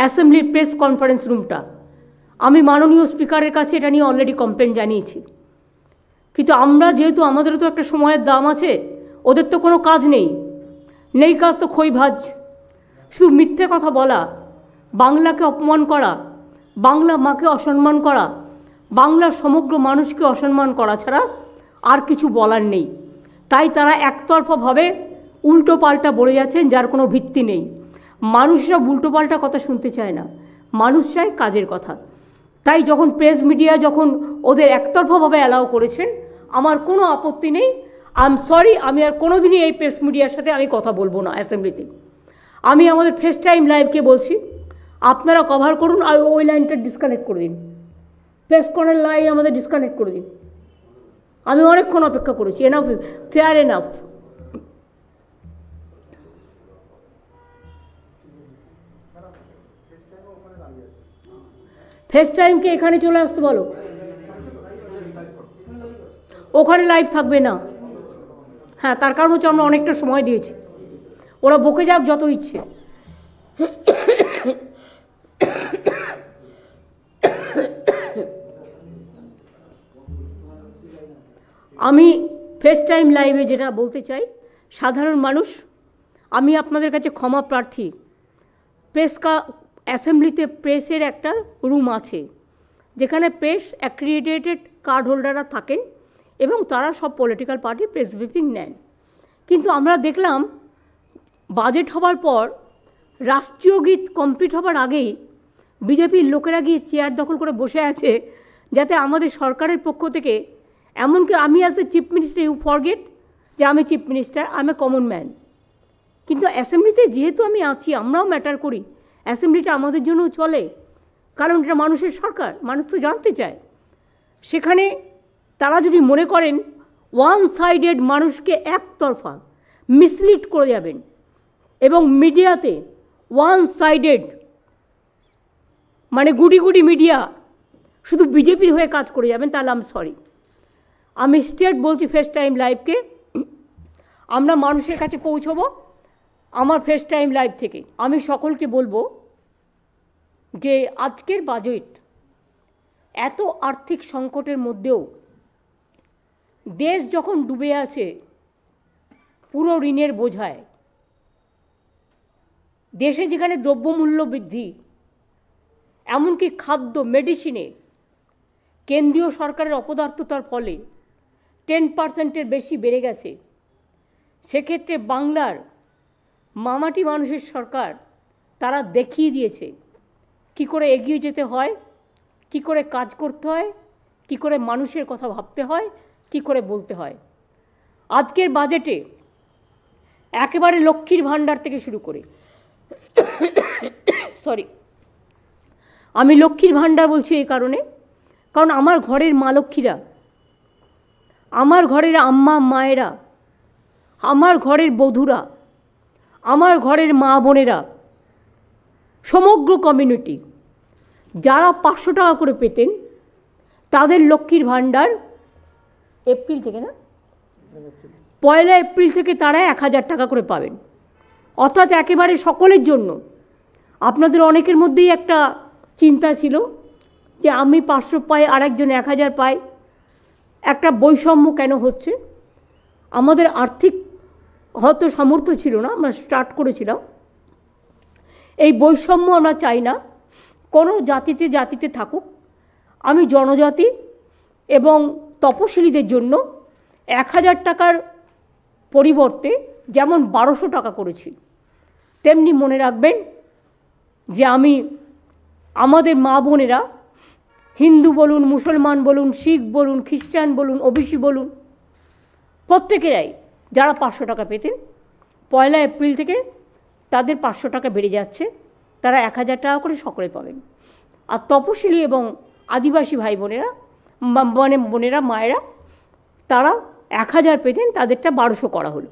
অ্যাসেম্বলির press conference রুমটা আমি মাননীয় স্পিকারের কাছে এটা নিয়ে অলরেডি কমপ্লেন জানিয়েছি কিন্তু আমরা যেহেতু আমাদেরও তো একটা সময়ের দাম আছে ওদের তো কোনো কাজ নেই নেই কাজ তো খৈভাজ শুধু মিথ্যে কথা বলা বাংলাকে অপমান করা বাংলা মাকে অসম্মান করা বাংলার সমগ্র মানুষকে অসম্মান করা ছাড়া আর কিছু বলার নেই তাই তারা একতরফাভাবে উল্টো পাল্টা বলে যাচ্ছেন যার কোনো ভিত্তি নেই মানুষরা উল্টোপাল্টা কথা শুনতে চায় না মানুষ চায় কাজের কথা তাই যখন প্রেস মিডিয়া যখন ওদের একতরফাভাবে অ্যালাউ করেছেন আমার কোনো আপত্তি নেই আই এম সরি আমি আর কোনো দিনই এই প্রেস মিডিয়ার সাথে আমি কথা বলবো না অ্যাসেম্বলিতে আমি আমাদের ফেস টাইম লাইভকে বলছি আপনারা কভার করুন আর ওই লাইনটা ডিসকানেক্ট করে দিন প্রেস কনের লাইন আমাদের ডিসকানেক্ট করে দিন আমি অনেকক্ষণ অপেক্ষা করেছি এনাফ ফেয়ার এনাফ ফেস্ট টাইমকে এখানে চলে আসতে বলো ওখানে লাইভ থাকবে না হ্যাঁ তার কারণ হচ্ছে আমরা অনেকটা সময় দিয়েছি ওরা বকে যাক যত ইচ্ছে আমি ফার্স্ট টাইম লাইভে যেটা বলতে চাই সাধারণ মানুষ আমি আপনাদের কাছে ক্ষমা প্রার্থী প্রেস অ্যাসেম্বলিতে প্রেসের একটা রুম আছে যেখানে প্রেস অ্যাক্রিডিয়েটেড কার্ড হোল্ডাররা থাকেন এবং তারা সব পলিটিক্যাল পার্টি প্রেস ব্রিফিং নেন কিন্তু আমরা দেখলাম বাজেট হবার পর রাষ্ট্রীয় গীত কমপ্লিট হবার আগেই বিজেপির লোকেরা গিয়ে চেয়ার দখল করে বসে আছে যাতে আমাদের সরকারের পক্ষ থেকে এমনকি আমি as a chief minister you forget যে আমি চিফ মিনিস্টার আমি কমন ম্যান কিন্তু অ্যাসেম্বলিতে যেহেতু আমি আছি আমরাও ম্যাটার করি অ্যাসেম্বলিটা আমাদের জন্য চলে কারণ এটা মানুষের সরকার মানুষ তো জানতে চায় সেখানে তারা যদি মনে করেন ওয়ান সাইডেড মানুষকে একতরফা মিসলিড করে যাবেন এবং মিডিয়াতে ওয়ান সাইডেড মানে গুটি গুটি মিডিয়া শুধু বিজেপির হয়ে কাজ করে যাবেন তাহলে আমি সরি আমি স্টেট বলছি ফেস্ট টাইম লাইভকে আমরা মানুষের কাছে পৌঁছবো আমার ফেস টাইম লাইভ থেকে আমি সকলকে বলবো যে আজকের বাজেট এত আর্থিক সংকটের মধ্যেও দেশ যখন ডুবে আছে পুরো ঋণের বোঝায় দেশে যেখানে দ্রব্যমূল্য বৃদ্ধি এমনকি খাদ্য মেডিসিনে কেন্দ্রীয় সরকারের অপদার্থতার ফলে টেন পার্সেন্টের বেশি বেড়ে গেছে সেক্ষেত্রে বাংলার মামাটি মানুষের সরকার তারা দেখিয়ে দিয়েছে কি করে এগিয়ে যেতে হয় কি করে কাজ করতে হয় কি করে মানুষের কথা ভাবতে হয় কি করে বলতে হয় আজকের বাজেটে একেবারে লক্ষ্মীর ভাণ্ডার থেকে শুরু করে সরি আমি লক্ষ্মীর ভাণ্ডার বলছি এই কারণে কারণ আমার ঘরের মা লক্ষ্মীরা আমার ঘরের আম্মা মায়েরা আমার ঘরের বধুরা আমার ঘরের মা বোনেরা সমগ্র কমিউনিটি যারা পাঁচশো টাকা করে পেতেন তাদের লক্ষ্মীর ভাণ্ডার এপ্রিল থেকে না পয়লা এপ্রিল থেকে তারা এক হাজার টাকা করে পাবেন অর্থাৎ একেবারে সকলের জন্য আপনাদের অনেকের মধ্যেই একটা চিন্তা ছিল যে আমি পাঁচশো পাই আরেকজন এক হাজার পাই একটা বৈষম্য কেন হচ্ছে আমাদের আর্থিক হয়তো সামর্থ্য ছিল না আমরা স্টার্ট করেছিলাম এই বৈষম্য আমরা চাই না কোনো জাতিতে জাতিতে থাকুক আমি জনজাতি এবং তপশিলীদের জন্য এক হাজার টাকার পরিবর্তে যেমন বারোশো টাকা করেছি তেমনি মনে রাখবেন যে আমি আমাদের মা বোনেরা হিন্দু বলুন মুসলমান বলুন শিখ বলুন খ্রিস্টান বলুন ওবিসি বলুন প্রত্যেকেরাই যারা পাঁচশো টাকা পেতেন পয়লা এপ্রিল থেকে তাদের পাঁচশো টাকা বেড়ে যাচ্ছে তারা এক হাজার টাকা করে সকলে পাবেন আর তপশিলি এবং আদিবাসী ভাই বোনেরা মানে বোনেরা মায়েরা তারা এক হাজার পেতেন তাদেরটা বারোশো করা হলো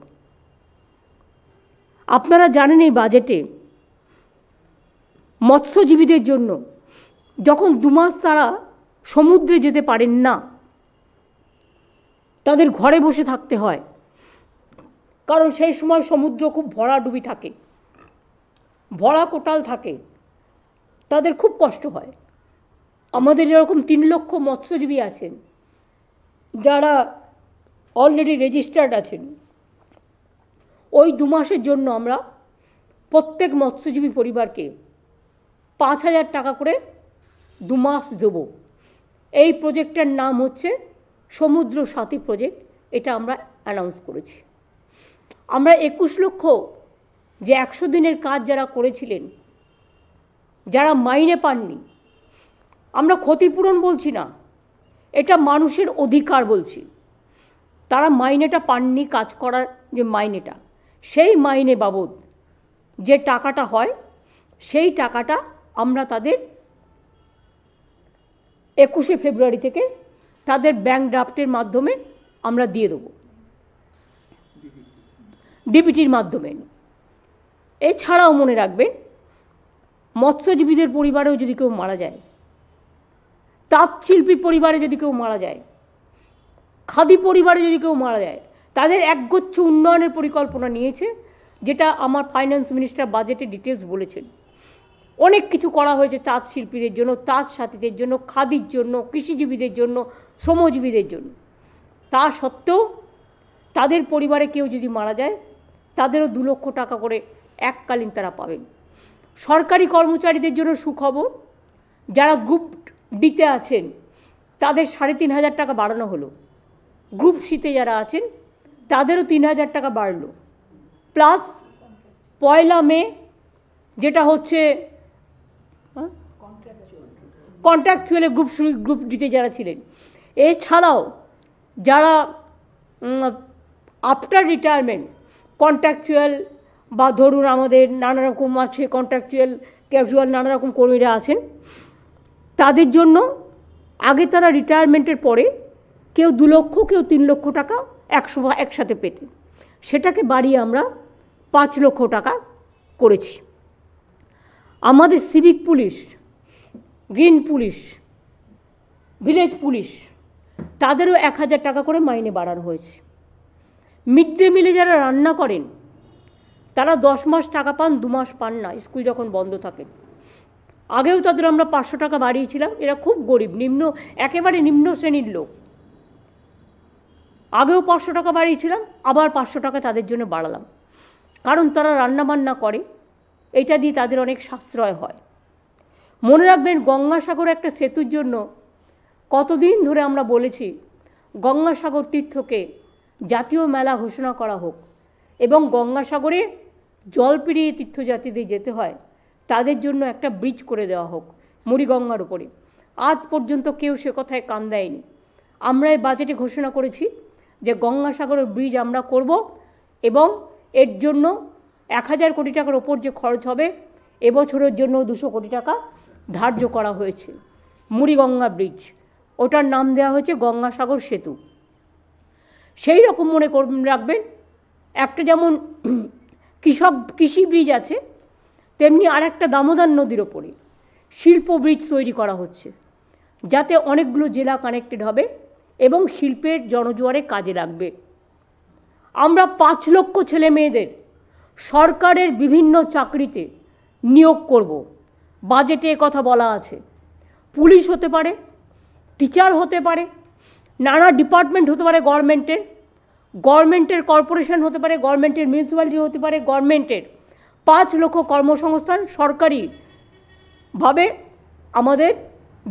আপনারা জানেন এই বাজেটে মৎস্যজীবীদের জন্য যখন দুমাস তারা সমুদ্রে যেতে পারেন না তাদের ঘরে বসে থাকতে হয় কারণ সেই সময় সমুদ্র খুব ভরা ডুবি থাকে ভরা কোটাল থাকে তাদের খুব কষ্ট হয় আমাদের এরকম তিন লক্ষ মৎস্যজীবী আছেন যারা অলরেডি রেজিস্টার্ড আছেন ওই দু মাসের জন্য আমরা প্রত্যেক মৎস্যজীবী পরিবারকে পাঁচ হাজার টাকা করে দু মাস দেব এই প্রজেক্টটার নাম হচ্ছে সমুদ্র সাথী প্রজেক্ট এটা আমরা অ্যানাউন্স করেছি আমরা একুশ লক্ষ যে একশো দিনের কাজ যারা করেছিলেন যারা মাইনে পাননি আমরা ক্ষতিপূরণ বলছি না এটা মানুষের অধিকার বলছি তারা মাইনেটা পাননি কাজ করার যে মাইনেটা সেই মাইনে বাবদ যে টাকাটা হয় সেই টাকাটা আমরা তাদের একুশে ফেব্রুয়ারি থেকে তাদের ব্যাংক ড্রাফটের মাধ্যমে আমরা দিয়ে দেবো ডিপিটির মাধ্যমে এছাড়াও মনে রাখবেন মৎস্যজীবীদের পরিবারেও যদি কেউ মারা যায় তাঁত শিল্পী পরিবারে যদি কেউ মারা যায় খাদি পরিবারে যদি কেউ মারা যায় তাদের একগুচ্ছ উন্নয়নের পরিকল্পনা নিয়েছে যেটা আমার ফাইন্যান্স মিনিস্টার বাজেটে ডিটেলস বলেছেন অনেক কিছু করা হয়েছে তাঁত শিল্পীদের জন্য তাঁত সাথীদের জন্য খাদির জন্য কৃষিজীবীদের জন্য শ্রমজীবীদের জন্য তা সত্ত্বেও তাদের পরিবারে কেউ যদি মারা যায় তাদেরও দু লক্ষ টাকা করে এককালীন তারা পাবেন সরকারি কর্মচারীদের জন্য সুখবর যারা গ্রুপ ডিতে আছেন তাদের সাড়ে তিন হাজার টাকা বাড়ানো হলো গ্রুপ সিতে যারা আছেন তাদেরও তিন হাজার টাকা বাড়ল প্লাস পয়লা মে যেটা হচ্ছে কন্ট্রাকচুয়ালে গ্রুপ গ্রুপ ডিতে যারা ছিলেন এছাড়াও যারা আফটার রিটায়ারমেন্ট কন্ট্রাকচুয়াল বা ধরুন আমাদের নানা রকম আছে কন্ট্রাকচুয়াল ক্যাজুয়াল নানা রকম কর্মীরা আছেন তাদের জন্য আগে তারা রিটায়ারমেন্টের পরে কেউ দু লক্ষ কেউ তিন লক্ষ টাকা একশো একসাথে পেতেন সেটাকে বাড়িয়ে আমরা পাঁচ লক্ষ টাকা করেছি আমাদের civic police green police village police তাদেরও এক হাজার টাকা করে মাইনে বাড়ানো হয়েছে মিড ডে মিলে যারা রান্না করেন তারা দশ মাস টাকা পান দু মাস পান না স্কুল যখন বন্ধ থাকে আগেও তাদের আমরা পাঁচশো টাকা বাড়িয়েছিলাম এরা খুব গরিব নিম্ন একেবারে নিম্ন শ্রেণীর লোক আগেও পাঁচশো টাকা বাড়িয়েছিলাম আবার পাঁচশো টাকা তাদের জন্য বাড়ালাম কারণ তারা রান্নাবান্না করে এটা দিয়ে তাদের অনেক সাশ্রয় হয় মনে রাখবেন গঙ্গাসাগর একটা সেতুর জন্য কতদিন ধরে আমরা বলেছি গঙ্গাসাগর তীর্থকে জাতীয় মেলা ঘোষণা করা হোক এবং গঙ্গাসাগরে জল পেরিয়ে তীর্থযাত্রীদের যেতে হয় তাদের জন্য একটা ব্রিজ করে দেওয়া হোক মুড়িগঙ্গার ওপরে আজ পর্যন্ত কেউ সে কথায় কান দেয়নি আমরা এই বাজেটে ঘোষণা করেছি যে গঙ্গাসাগরের ব্রিজ আমরা করব এবং এর জন্য এক হাজার কোটি টাকার ওপর যে খরচ হবে এবছরের জন্য দুশো কোটি টাকা ধার্য করা হয়েছে মুড়িগঙ্গা ব্রিজ ওটার নাম দেওয়া হয়েছে গঙ্গাসাগর সেতু সেই রকম মনে কর রাখবেন একটা যেমন কৃষক কৃষি ব্রিজ আছে তেমনি আর একটা দামোদর নদীর ওপরে শিল্প ব্রিজ তৈরি করা হচ্ছে যাতে অনেকগুলো জেলা কানেক্টেড হবে এবং শিল্পের জনজোয়ারে কাজে লাগবে আমরা পাঁচ লক্ষ ছেলে মেয়েদের সরকারের বিভিন্ন চাকরিতে নিয়োগ করব বাজেটে কথা বলা আছে পুলিশ হতে পারে টিচার হতে পারে নানা ডিপার্টমেন্ট হতে পারে গভর্নমেন্টের গভর্নমেন্টের কর্পোরেশন হতে পারে গভর্নমেন্টের মিউনিসিপ্যালিটি হতে পারে গভর্নমেন্টের পাঁচ লক্ষ কর্মসংস্থান সরকারিভাবে আমাদের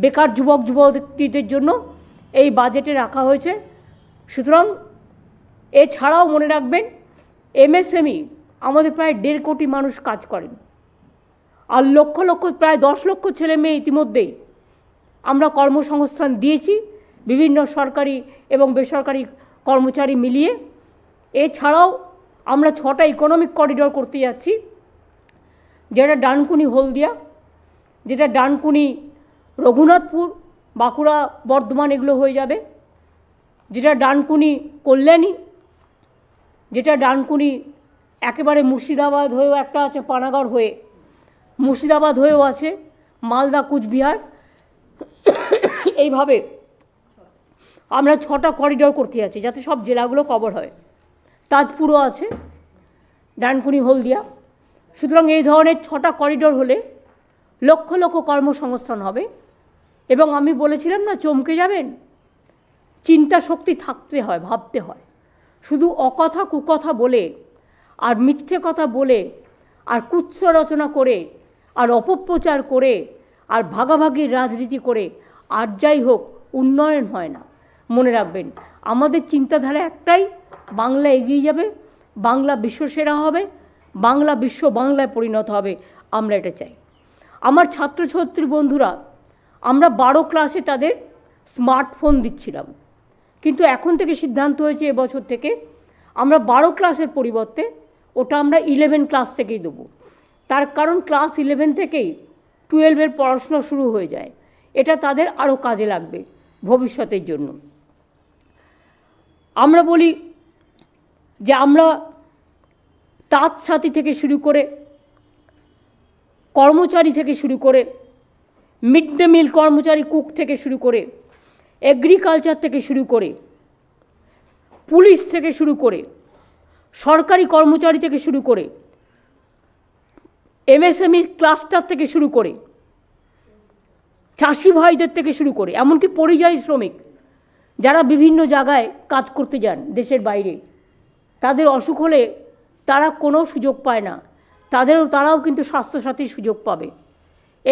বেকার যুবক যুবতীদের জন্য এই বাজেটে রাখা হয়েছে সুতরাং এছাড়াও মনে রাখবেন এমএসএমই e আমাদের প্রায় দেড় কোটি মানুষ কাজ করেন আর লক্ষ লক্ষ প্রায় দশ লক্ষ ছেলে মেয়ে ইতিমধ্যেই আমরা কর্মসংস্থান দিয়েছি বিভিন্ন সরকারি এবং বেসরকারি কর্মচারী মিলিয়ে এছাড়াও আমরা ছটা ইকোনমিক করিডোর করতে যাচ্ছি যেটা ডানকুনি হলদিয়া যেটা ডানকুনি রঘুনাথপুর বাঁকুড়া বর্ধমান এগুলো হয়ে যাবে যেটা ডানকুনি কল্যাণী যেটা ডানকুনি একেবারে মুর্শিদাবাদ হয়েও একটা আছে পানাগড় হয়ে মুর্শিদাবাদ হয়েও আছে মালদা কুচবিহার এইভাবে আমরা ছটা করিডর করতে যাচ্ছি যাতে সব জেলাগুলো কভার হয় তাজপুরও আছে ডানকুনি হলদিয়া সুতরাং এই ধরনের ছটা করিডর হলে লক্ষ লক্ষ কর্মসংস্থান হবে এবং আমি বলেছিলাম না চমকে যাবেন চিন্তা শক্তি থাকতে হয় ভাবতে হয় শুধু অকথা কুকথা বলে আর মিথ্যে কথা বলে আর কুৎস রচনা করে আর অপপ্রচার করে আর ভাগাভাগির রাজনীতি করে আর যাই হোক উন্নয়ন হয় না মনে রাখবেন আমাদের চিন্তাধারা একটাই বাংলা এগিয়ে যাবে বাংলা বিশ্বসেরা হবে বাংলা বিশ্ব বাংলায় পরিণত হবে আমরা এটা চাই আমার ছাত্রছাত্রী বন্ধুরা আমরা বারো ক্লাসে তাদের স্মার্টফোন দিচ্ছিলাম কিন্তু এখন থেকে সিদ্ধান্ত হয়েছে এবছর থেকে আমরা বারো ক্লাসের পরিবর্তে ওটা আমরা ইলেভেন ক্লাস থেকেই দেবো তার কারণ ক্লাস ইলেভেন থেকেই টুয়েলভের পড়াশোনা শুরু হয়ে যায় এটা তাদের আরও কাজে লাগবে ভবিষ্যতের জন্য আমরা বলি যে আমরা তাঁত সাথী থেকে শুরু করে কর্মচারী থেকে শুরু করে মিড ডে মিল কর্মচারী কুক থেকে শুরু করে এগ্রিকালচার থেকে শুরু করে পুলিশ থেকে শুরু করে সরকারি কর্মচারী থেকে শুরু করে এমএসএমই ক্লাস্টার থেকে শুরু করে চাষি ভাইদের থেকে শুরু করে এমনকি পরিযায়ী শ্রমিক যারা বিভিন্ন জায়গায় কাজ করতে যান দেশের বাইরে তাদের অসুখ হলে তারা কোনো সুযোগ পায় না তাদেরও তারাও কিন্তু স্বাস্থ্যসাথীর সুযোগ পাবে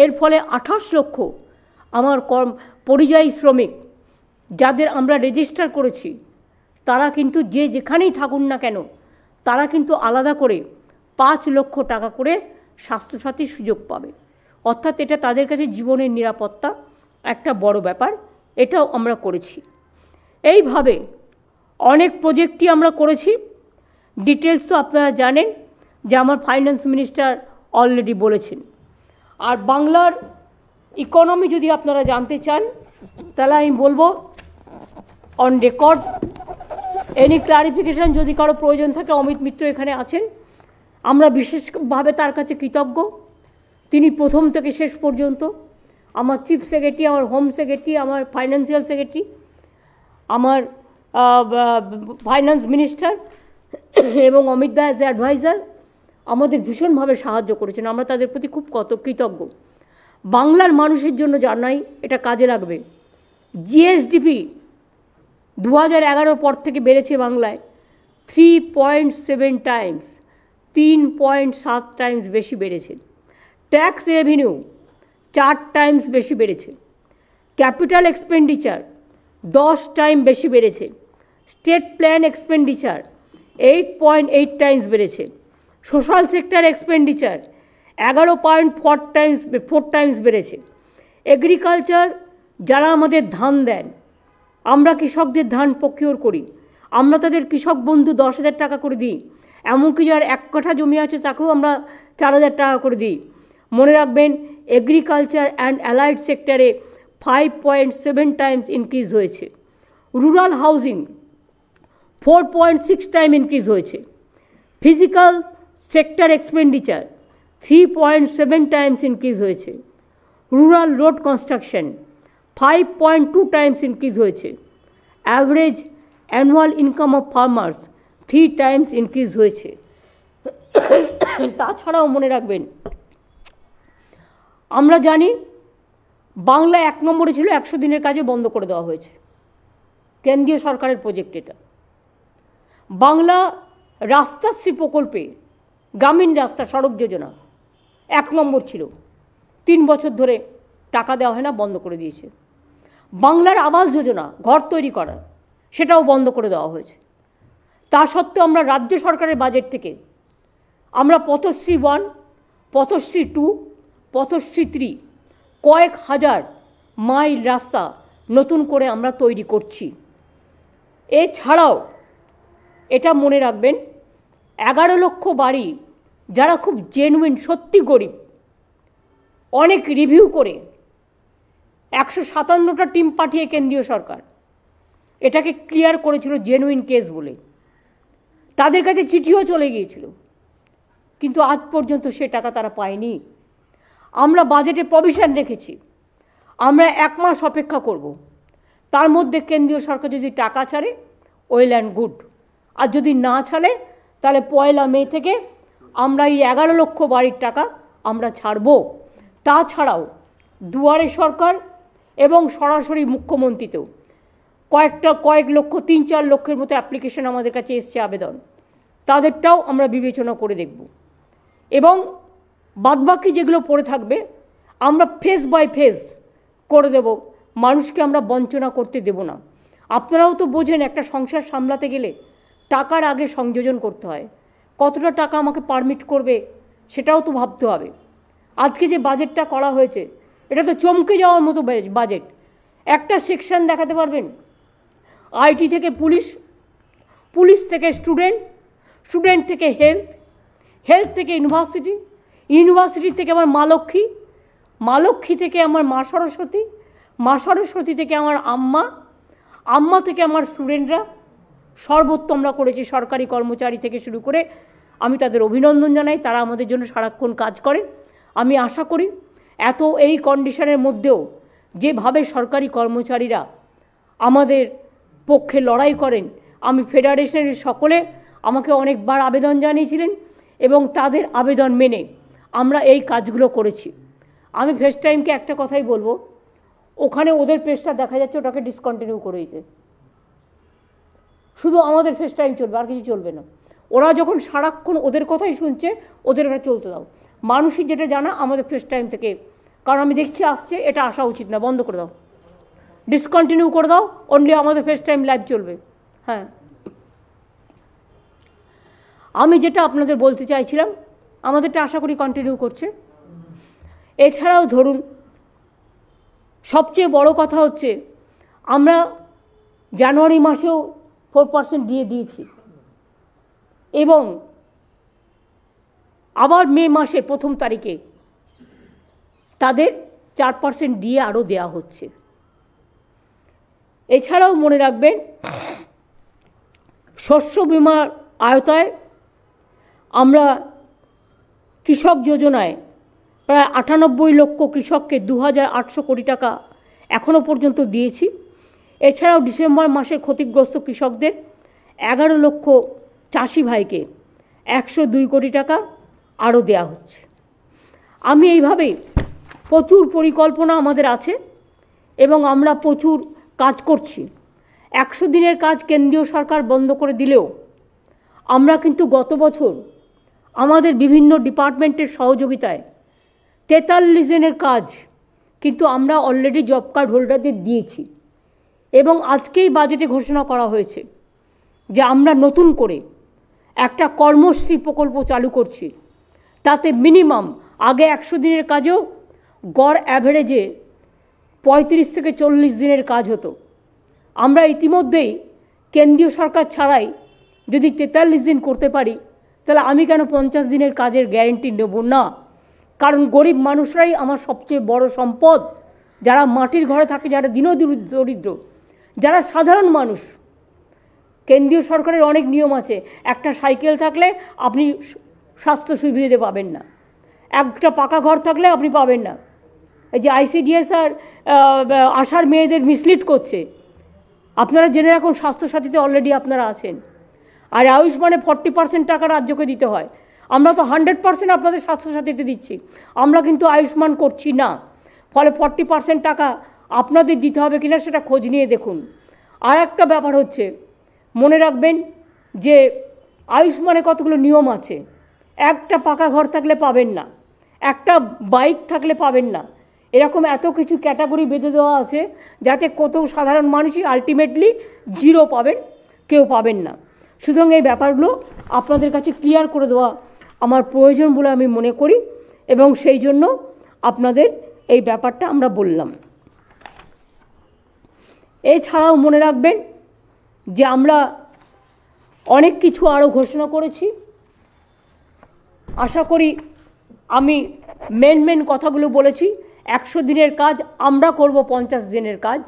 এর ফলে আঠাশ লক্ষ আমার কর্ম পরিযায়ী শ্রমিক যাদের আমরা রেজিস্টার করেছি তারা কিন্তু যে যেখানেই থাকুন না কেন তারা কিন্তু আলাদা করে পাঁচ লক্ষ টাকা করে স্বাস্থ্যসাথীর সুযোগ পাবে অর্থাৎ এটা তাদের কাছে জীবনের নিরাপত্তা একটা বড় ব্যাপার এটাও আমরা করেছি এইভাবে অনেক প্রজেক্টই আমরা করেছি ডিটেলস তো আপনারা জানেন যে আমার ফাইন্যান্স মিনিস্টার অলরেডি বলেছেন আর বাংলার ইকোনমি যদি আপনারা জানতে চান তাহলে আমি বলবো অন রেকর্ড এনি ক্লারিফিকেশান যদি কারো প্রয়োজন থাকে অমিত মিত্র এখানে আছেন আমরা বিশেষভাবে তার কাছে কৃতজ্ঞ তিনি প্রথম থেকে শেষ পর্যন্ত আমার চিফ সেক্রেটারি আমার হোম সেক্রেটারি আমার ফাইন্যান্সিয়াল সেক্রেটারি আমার ফাইন্যান্স মিনিস্টার এবং অমিত দা অ্যাজ এ অ্যাডভাইজার আমাদের ভীষণভাবে সাহায্য করেছেন আমরা তাদের প্রতি খুব কত কৃতজ্ঞ বাংলার মানুষের জন্য জানাই এটা কাজে লাগবে জিএসডিপি দু হাজার এগারোর পর থেকে বেড়েছে বাংলায় থ্রি পয়েন্ট সেভেন টাইমস তিন পয়েন্ট সাত টাইমস বেশি বেড়েছে ট্যাক্স রেভিনিউ চার টাইমস বেশি বেড়েছে ক্যাপিটাল এক্সপেন্ডিচার দশ টাইম বেশি বেড়েছে state plan expenditure eight point eight times বেড়েছে সোশ্যাল সেক্টর এক্সপেন্ডিচার এগারো point four times four times বেড়েছে এগ্রিকালচার যারা আমাদের ধান দেন আমরা কৃষকদের ধান প্রকিওর করি আমরা তাদের কৃষক বন্ধু দশ হাজার টাকা করে দিই এমনকি যার এক কাঠা জমি আছে তাকেও আমরা চার হাজার টাকা করে দিই মনে রাখবেন এগ্রিকালচার অ্যান্ড অ্যালাইড সেক্টরে five point seven times increase হয়েছে rural housing four point six time increase হয়েছে physical sector expenditure three point seven times increase হয়েছে rural road construction five point two times increase হয়েছে average annual income of farmers three times increase হয়েছে তাছাড়াও মনে রাখবেন আমরা জানি বাংলা এক নম্বরে ছিল একশো দিনের কাজে বন্ধ করে দেওয়া হয়েছে কেন্দ্রীয় সরকারের প্রজেক্ট এটা বাংলা রাস্তাশ্রী প্রকল্পে গ্রামীণ রাস্তা সড়ক যোজনা এক নম্বর ছিল তিন বছর ধরে টাকা দেওয়া হয় না বন্ধ করে দিয়েছে বাংলার আবাস যোজনা ঘর তৈরি করা সেটাও বন্ধ করে দেওয়া হয়েছে তা সত্ত্বেও আমরা রাজ্য সরকারের বাজেট থেকে আমরা Pathashree one Pathashree two Pathashree three কয়েক হাজার মাইল রাস্তা নতুন করে আমরা তৈরি করছি এছাড়াও এটা মনে রাখবেন এগারো লক্ষ বাড়ি যারা খুব জেনুইন সত্যি গরিব অনেক রিভিউ করে একশো সাতান্নটা টিম পাঠিয়ে কেন্দ্রীয় সরকার এটাকে ক্লিয়ার করেছিল জেনুইন কেস বলে তাদের কাছে চিঠিও চলে গিয়েছিল কিন্তু আজ পর্যন্ত সে টাকা তারা পায়নি আমরা বাজেটে প্রভিশন রেখেছি আমরা এক মাস অপেক্ষা করব তার মধ্যে কেন্দ্রীয় সরকার যদি টাকা ছাড়ে ওয়েল অ্যান্ড গুড আর যদি না ছাড়ে তাহলে পয়লা মে থেকে আমরা এই এগারো লক্ষ বাড়ির টাকা আমরা ছাড়ব তাছাড়াও দুয়ারে সরকার এবং সরাসরি মুখ্যমন্ত্রীতেও কয়েকটা কয়েক লক্ষ তিন চার লক্ষের মতো অ্যাপ্লিকেশন আমাদের কাছে এসছে আবেদন তাদেরটাও আমরা বিবেচনা করে দেখব এবং বাদবাকি যেগুলো পড়ে থাকবে আমরা ফেস বাই ফেস করে দেব মানুষকে আমরা বঞ্চনা করতে দেব না আপনারাও তো বোঝেন একটা সংসার সামলাতে গেলে টাকার আগে সংযোজন করতে হয় কতটা টাকা আমাকে পারমিট করবে সেটাও তো ভাবতে হবে আজকে যে বাজেটটা করা হয়েছে এটা তো চমকে যাওয়ার মতো বাজেট একটা সেকশন দেখাতে পারবেন আইটি থেকে পুলিশ পুলিশ থেকে স্টুডেন্ট স্টুডেন্ট থেকে হেলথ হেলথ থেকে ইউনিভার্সিটি ইউনিভার্সিটি থেকে আমার মা লক্ষ্মী মা লক্ষ্মী থেকে আমার মা সরস্বতী মা সরস্বতী থেকে আমার আম্মা আম্মা থেকে আমার স্টুডেন্টরা সর্বোত্তম আমরা করেছি সরকারি কর্মচারী থেকে শুরু করে আমি তাদের অভিনন্দন জানাই তারা আমাদের জন্য সারাক্ষণ কাজ করেন আমি আশা করি এত এই কন্ডিশনের মধ্যেও যেভাবে সরকারি কর্মচারীরা আমাদের পক্ষে লড়াই করেন আমি ফেডারেশনের সকলে আমাকে অনেকবার আবেদন জানিয়েছিলেন এবং তাদের আবেদন মেনে আমরা এই কাজগুলো করেছি আমি ফেস্ট টাইমকে একটা কথাই বলবো ওখানে ওদের পেজটা দেখা যাচ্ছে ওটাকে ডিসকন্টিনিউ করে দিতে শুধু আমাদের ফেস্ট টাইম চলবে আর কিছু চলবে না ওরা যখন সারাক্ষণ ওদের কথাই শুনছে ওদের ওরা চলতে দাও মানুষই যেটা জানা আমাদের ফেস্ট টাইম থেকে কারণ আমি দেখছি আসছে এটা আসা উচিত না বন্ধ করে দাও ডিসকন্টিনিউ করে দাও অনলি আমাদের ফেস্ট টাইম লাইভ চলবে হ্যাঁ আমি যেটা আপনাদের বলতে চাইছিলাম আমাদেরটা আশা করি কন্টিনিউ করছে এছাড়াও ধরুন সবচেয়ে বড় কথা হচ্ছে আমরা জানুয়ারি মাসেও ফোর পার্সেন্ট দিয়ে দিয়েছি এবং আবার মে মাসের প্রথম তারিখে তাদের চার পার্সেন্ট দিয়ে আরও দেয়া হচ্ছে এছাড়াও মনে রাখবেন শস্য বিমার আয়তায় আমরা কৃষক যোজনায় প্রায় আটানব্বই লক্ষ কৃষককে দু হাজার আটশো কোটি টাকা এখনও পর্যন্ত দিয়েছি এছাড়াও ডিসেম্বর মাসের ক্ষতিগ্রস্ত কৃষকদের এগারো লক্ষ চাষি ভাইকে একশো দুই কোটি টাকা আরও দেয়া হচ্ছে আমি এইভাবেই প্রচুর পরিকল্পনা আমাদের আছে এবং আমরা প্রচুর কাজ করছি একশো দিনের কাজ কেন্দ্রীয় সরকার বন্ধ করে দিলেও আমরা কিন্তু গত বছর আমাদের বিভিন্ন ডিপার্টমেন্টের সহযোগিতায় তেতাল্লিশ দিনের কাজ কিন্তু আমরা অলরেডি জব কার্ড হোল্ডারদের দিয়েছি এবং আজকেই বাজেটে ঘোষণা করা হয়েছে যে আমরা নতুন করে একটা কর্মশ্রী প্রকল্প চালু করছি তাতে মিনিমাম আগে একশো দিনের কাজেও গড় অ্যাভারেজে পঁয়ত্রিশ থেকে চল্লিশ দিনের কাজ হতো আমরা ইতিমধ্যেই কেন্দ্রীয় সরকার ছাড়াই যদি তেতাল্লিশ দিন করতে পারি তাহলে আমি কেন পঞ্চাশ দিনের কাজের গ্যারেন্টি নেব না কারণ গরিব মানুষরাই আমার সবচেয়ে বড় সম্পদ যারা মাটির ঘরে থাকে যারা দিনও দরিদ্র যারা সাধারণ মানুষ কেন্দ্রীয় সরকারের অনেক নিয়ম আছে একটা সাইকেল থাকলে আপনি স্বাস্থ্য সুবিধে পাবেন না একটা পাকা ঘর থাকলে আপনি পাবেন না এই যে আইসিডিএস আর আশার মেয়েদের মিসলিড করছে আপনারা জেনে রাখুন স্বাস্থ্যসাথীতে অলরেডি আপনারা আছেন আর আয়ুষ্মানে ফর্টি পার্সেন্ট টাকা রাজ্যকে দিতে হয় আমরা তো হান্ড্রেড পার্সেন্ট আপনাদের স্বাস্থ্যসাথীতে দিচ্ছি আমরা কিন্তু আয়ুষ্মান করছি না ফলে ফর্টি পার্সেন্ট টাকা আপনাদের দিতে হবে কিনা সেটা খোঁজ নিয়ে দেখুন আর একটা ব্যাপার হচ্ছে মনে রাখবেন যে আয়ুষ্মানে কতগুলো নিয়ম আছে একটা পাকা ঘর থাকলে পাবেন না একটা বাইক থাকলে পাবেন না এরকম এত কিছু ক্যাটাগরি বেঁধে দেওয়া আছে যাতে কত সাধারণ মানুষই আলটিমেটলি জিরো পাবেন কেউ পাবেন না সুতরাং এই ব্যাপারগুলো আপনাদের কাছে ক্লিয়ার করে দেওয়া আমার প্রয়োজন বলে আমি মনে করি এবং সেই জন্য আপনাদের এই ব্যাপারটা আমরা বললাম এছাড়াও মনে রাখবেন যে আমরা অনেক কিছু আরও ঘোষণা করেছি আশা করি আমি মেন মেন কথাগুলো বলেছি একশো দিনের কাজ আমরা করব পঞ্চাশ দিনের কাজ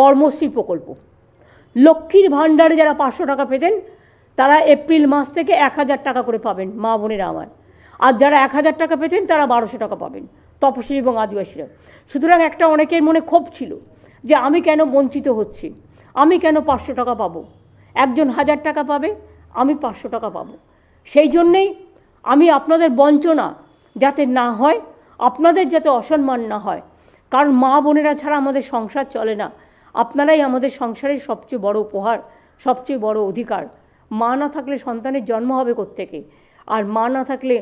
কর্মশ্রী প্রকল্প লক্ষ্মীর ভাণ্ডারে যারা পাঁচশো টাকা পেতেন তারা এপ্রিল মাস থেকে এক হাজার টাকা করে পাবেন মা বোনেরা আমার আর যারা এক হাজার টাকা পেতেন তারা বারোশো টাকা পাবেন তপশিলী এবং আদিবাসীরা সুতরাং একটা অনেকের মনে ক্ষোভ ছিল যে আমি কেন বঞ্চিত হচ্ছি আমি কেন পাঁচশো টাকা পাবো একজন হাজার টাকা পাবে আমি পাঁচশো টাকা পাবো সেই জন্যেই আমি আপনাদের বঞ্চনা যাতে না হয় আপনাদের যাতে অসম্মান না হয় কারণ মা বোনেরা ছাড়া আমাদের সংসার চলে না আপনারাই আমাদের সংসারের সবচেয়ে বড় উপহার সবচেয়ে বড় অধিকার মা না থাকলে সন্তানের জন্ম হবে থেকে। আর মা না থাকলে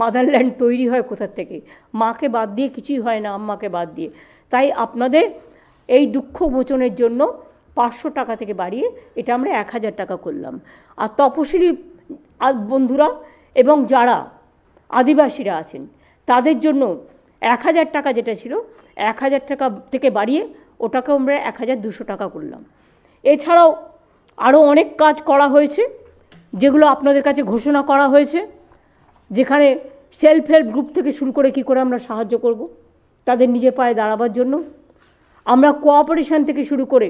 মাদারল্যান্ড তৈরি হয় কোথার থেকে মাকে বাদ দিয়ে কিছুই হয় না আম্মাকে বাদ দিয়ে তাই আপনাদের এই দুঃখ মোচনের জন্য পাঁচশো টাকা থেকে বাড়িয়ে এটা আমরা এক হাজার টাকা করলাম আর তপশিলি বন্ধুরা এবং যারা আদিবাসীরা আছেন তাদের জন্য এক হাজার টাকা যেটা ছিল এক হাজার টাকা থেকে বাড়িয়ে ওটাকে আমরা এক হাজার দুশো টাকা করলাম এছাড়াও আরও অনেক কাজ করা হয়েছে যেগুলো আপনাদের কাছে ঘোষণা করা হয়েছে যেখানে সেলফ হেল্প গ্রুপ থেকে শুরু করে কি করে আমরা সাহায্য করব তাদের নিজে পায়ে দাঁড়াবার জন্য আমরা কোঅপারেশন থেকে শুরু করে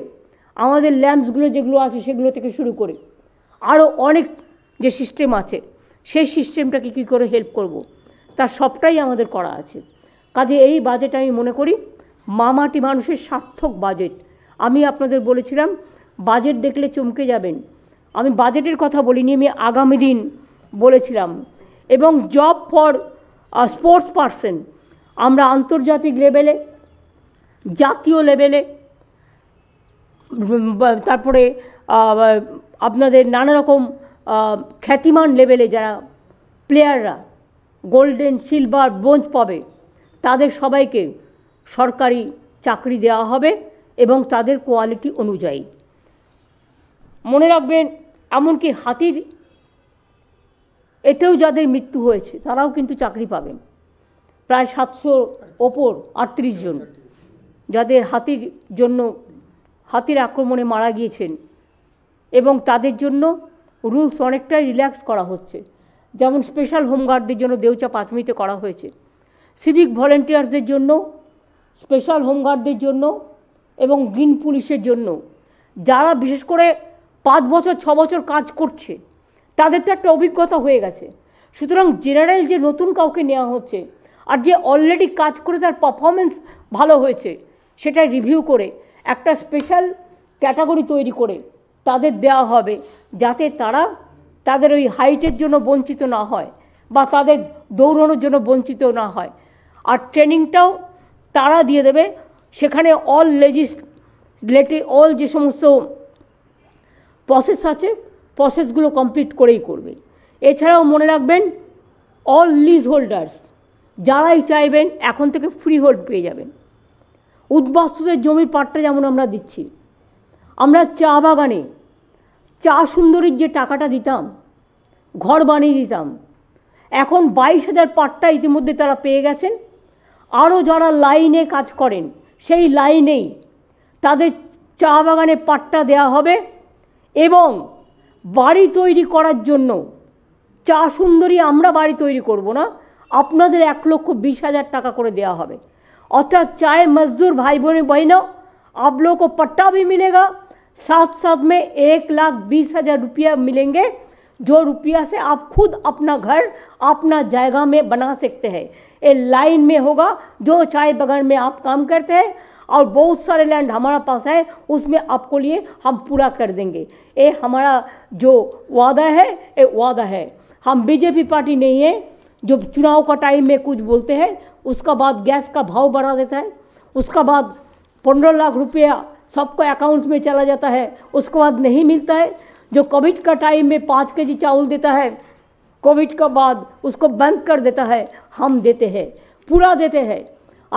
আমাদের ল্যাম্পসগুলো যেগুলো আছে সেগুলো থেকে শুরু করে আরও অনেক যে সিস্টেম আছে সেই সিস্টেমটাকে কী করে হেল্প করব তার সবটাই আমাদের করা আছে কাজে এই বাজেট আমি মনে করি মামাটি মানুষের সার্থক বাজেট আমি আপনাদের বলেছিলাম বাজেট দেখলে চমকে যাবেন আমি বাজেটের কথা বলিনি আমি আগামী দিন বলেছিলাম এবং জব ফর স্পোর্টস পারসন আমরা আন্তর্জাতিক লেভেলে জাতীয় লেভেলে তারপরে আপনাদের নানা রকম খ্যাতিমান লেভেলে যারা প্লেয়াররা গোল্ডেন সিলভার ব্রোঞ্জ পাবে তাদের সবাইকে সরকারি চাকরি দেওয়া হবে এবং তাদের কোয়ালিটি অনুযায়ী মনে রাখবেন এমনকি হাতির এতেও যাদের মৃত্যু হয়েছে তারাও কিন্তু চাকরি পাবেন প্রায় সাতশো ওপর আটত্রিশ জন যাদের হাতির জন্য হাতির আক্রমণে মারা গিয়েছেন এবং তাদের জন্য রুলস অনেকটাই রিল্যাক্স করা হচ্ছে যেমন স্পেশাল হোমগার্ডদের জন্য দেউচা পাঁচমিতে করা হয়েছে সিভিক ভলেন্টিয়ার্সদের জন্য স্পেশাল হোমগার্ডদের জন্য এবং গ্রিন পুলিশের জন্য যারা বিশেষ করে পাঁচ বছর ছ বছর কাজ করছে তাদের তো একটা অভিজ্ঞতা হয়ে গেছে সুতরাং জেনারেল যে নতুন কাউকে নেওয়া হচ্ছে আর যে অলরেডি কাজ করে তার পারফরমেন্স ভালো হয়েছে সেটা রিভিউ করে একটা স্পেশাল ক্যাটাগরি তৈরি করে তাদের দেওয়া হবে যাতে তারা তাদের ওই হাইটের জন্য বঞ্চিত না হয় বা তাদের দৌড়ানোর জন্য বঞ্চিত না হয় আর ট্রেনিংটাও তারা দিয়ে দেবে সেখানে অল লেজিসলেটে অল যে সমস্ত প্রসেস আছে প্রসেসগুলো কমপ্লিট করেই করবে এছাড়াও মনে রাখবেন অল লিজ হোল্ডার্স যারাই চাইবেন এখন থেকে ফ্রি হোল্ড পেয়ে যাবেন উদ্বাস্তুদের জমির পাটটা যেমন আমরা দিচ্ছি আমরা চা বাগানে চা সুন্দরীর যে টাকাটা দিতাম ঘর বানিয়ে দিতাম এখন বাইশ হাজার পাট্টা ইতিমধ্যে তারা পেয়ে গেছেন আরও যারা লাইনে কাজ করেন সেই লাইনেই তাদের চা বাগানে পাট্টা দেওয়া হবে এবং বাড়ি তৈরি করার জন্য চা সুন্দরী আমরা বাড়ি তৈরি করব না আপনাদের এক লক্ষ বিশ হাজার টাকা করে দেওয়া হবে অর্থাৎ চায়ে মজদুর ভাই বোনে বইন আপলোক लोगों পাট্টা বি भी मिलेगा साथ साथ में एक लाख बीस हजार रुपया मिलेंगे जो रुपया से आप खुद আপনা घर अपना जगह में बना ए लाइन में होगा जो चाय बगान में आप काम करते हैं और बहुत सारे लैंड हमारा पास है उसमें आपको लिए हम पूरा कर देंगे ये हमारा जो वादा है ये वादा है हम बीजेपी पार्टी नहीं है जो चुनाव का टाइम में कुछ बोलते हैं उसका बाद गैस का भाव बढ़ा देता है उसका बाद पंद्रह लाख रुपया सबको अकाउंट्स में चला जाता है उसके बाद नहीं मिलता है जो कोविड का टाइम में पाँच के जी चावल देता है कोविड का बाद उसको बंद कर देता है हम देते हैं पूरा देते हैं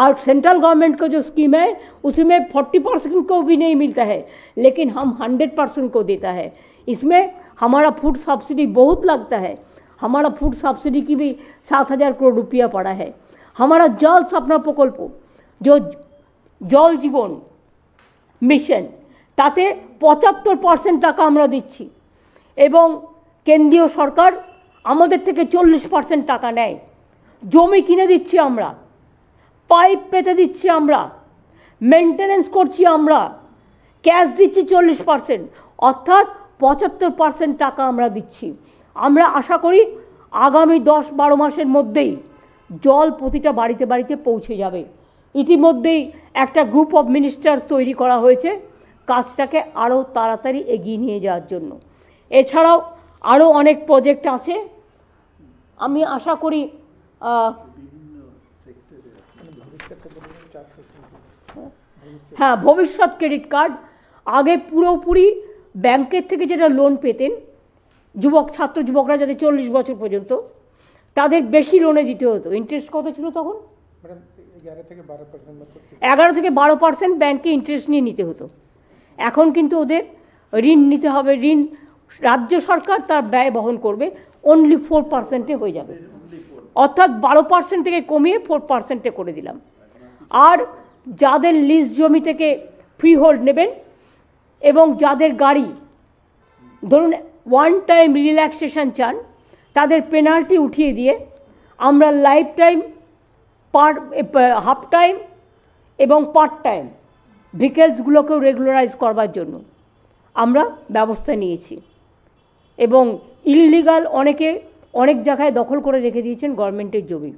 और सेंट्रल गवर्नमेंट का जो स्कीम है उसमें फोर्टी परसेंट को भी नहीं मिलता है लेकिन हम हंड्रेड परसेंट को देता है इसमें हमारा फूड सब्सिडी बहुत लगता है हमारा फूड सब्सिडी की भी सात हज़ार करोड़ रुपया पड़ा है हमारा जल सपना प्रकल्प जो जल जीवन मिशन ताते पचहत्तर परसेंट टाका আমরা দিচ্ছি एवं केंद्रीय सरकार আমাদের থেকে চল্লিশ পার্সেন্ট টাকা নেয় জমি কিনে দিচ্ছি আমরা পাইপ পেতে দিচ্ছি আমরা মেনটেনেন্স করছি আমরা ক্যাশ দিচ্ছি চল্লিশ পার্সেন্ট অর্থাৎ পঁচাত্তর পার্সেন্ট টাকা আমরা দিচ্ছি আমরা আশা করি আগামী দশ বারো মাসের মধ্যেই জল প্রতিটা বাড়িতে বাড়িতে পৌঁছে যাবে ইতিমধ্যেই একটা গ্রুপ অফ মিনিস্টার্স তৈরি করা হয়েছে কাজটাকে আরও তাড়াতাড়ি এগিয়ে নিয়ে যাওয়ার জন্য এছাড়াও আরও অনেক প্রজেক্ট আছে আমি আশা করি হ্যাঁ ভবিষ্যৎ ক্রেডিট কার্ড আগে পুরোপুরি ব্যাংকের থেকে যেটা লোন পেতেন যুবক ছাত্র যুবকরা যাদের চল্লিশ বছর পর্যন্ত তাদের বেশি লোনে দিতে হতো ইন্টারেস্ট কত ছিল তখন এগারো থেকে বারো পার্সেন্ট ব্যাংকে ইন্টারেস্ট নিয়ে নিতে হতো এখন কিন্তু ওদের ঋণ নিতে হবে ঋণ রাজ্য সরকার তার ব্যয় বহন করবে অনলি ফোর পার্সেন্টে হয়ে যাবে অর্থাৎ বারো পার্সেন্ট থেকে কমিয়ে ফোর পার্সেন্টে করে দিলাম আর যাদের লিজ জমি থেকে ফ্রি হোল্ড নেবেন এবং যাদের গাড়ি ধরুন ওয়ান টাইম রিল্যাক্সেশন চান তাদের পেনাল্টি উঠিয়ে দিয়ে আমরা lifetime per half time এবং পার্ট টাইম ভিকেলসগুলোকেও রেগুলারাইজ করবার জন্য আমরা ব্যবস্থা নিয়েছি এবং ইললিগাল অনেকে অনেক জায়গায় দখল করে রেখে দিয়েছেন গভর্নমেন্টের জমি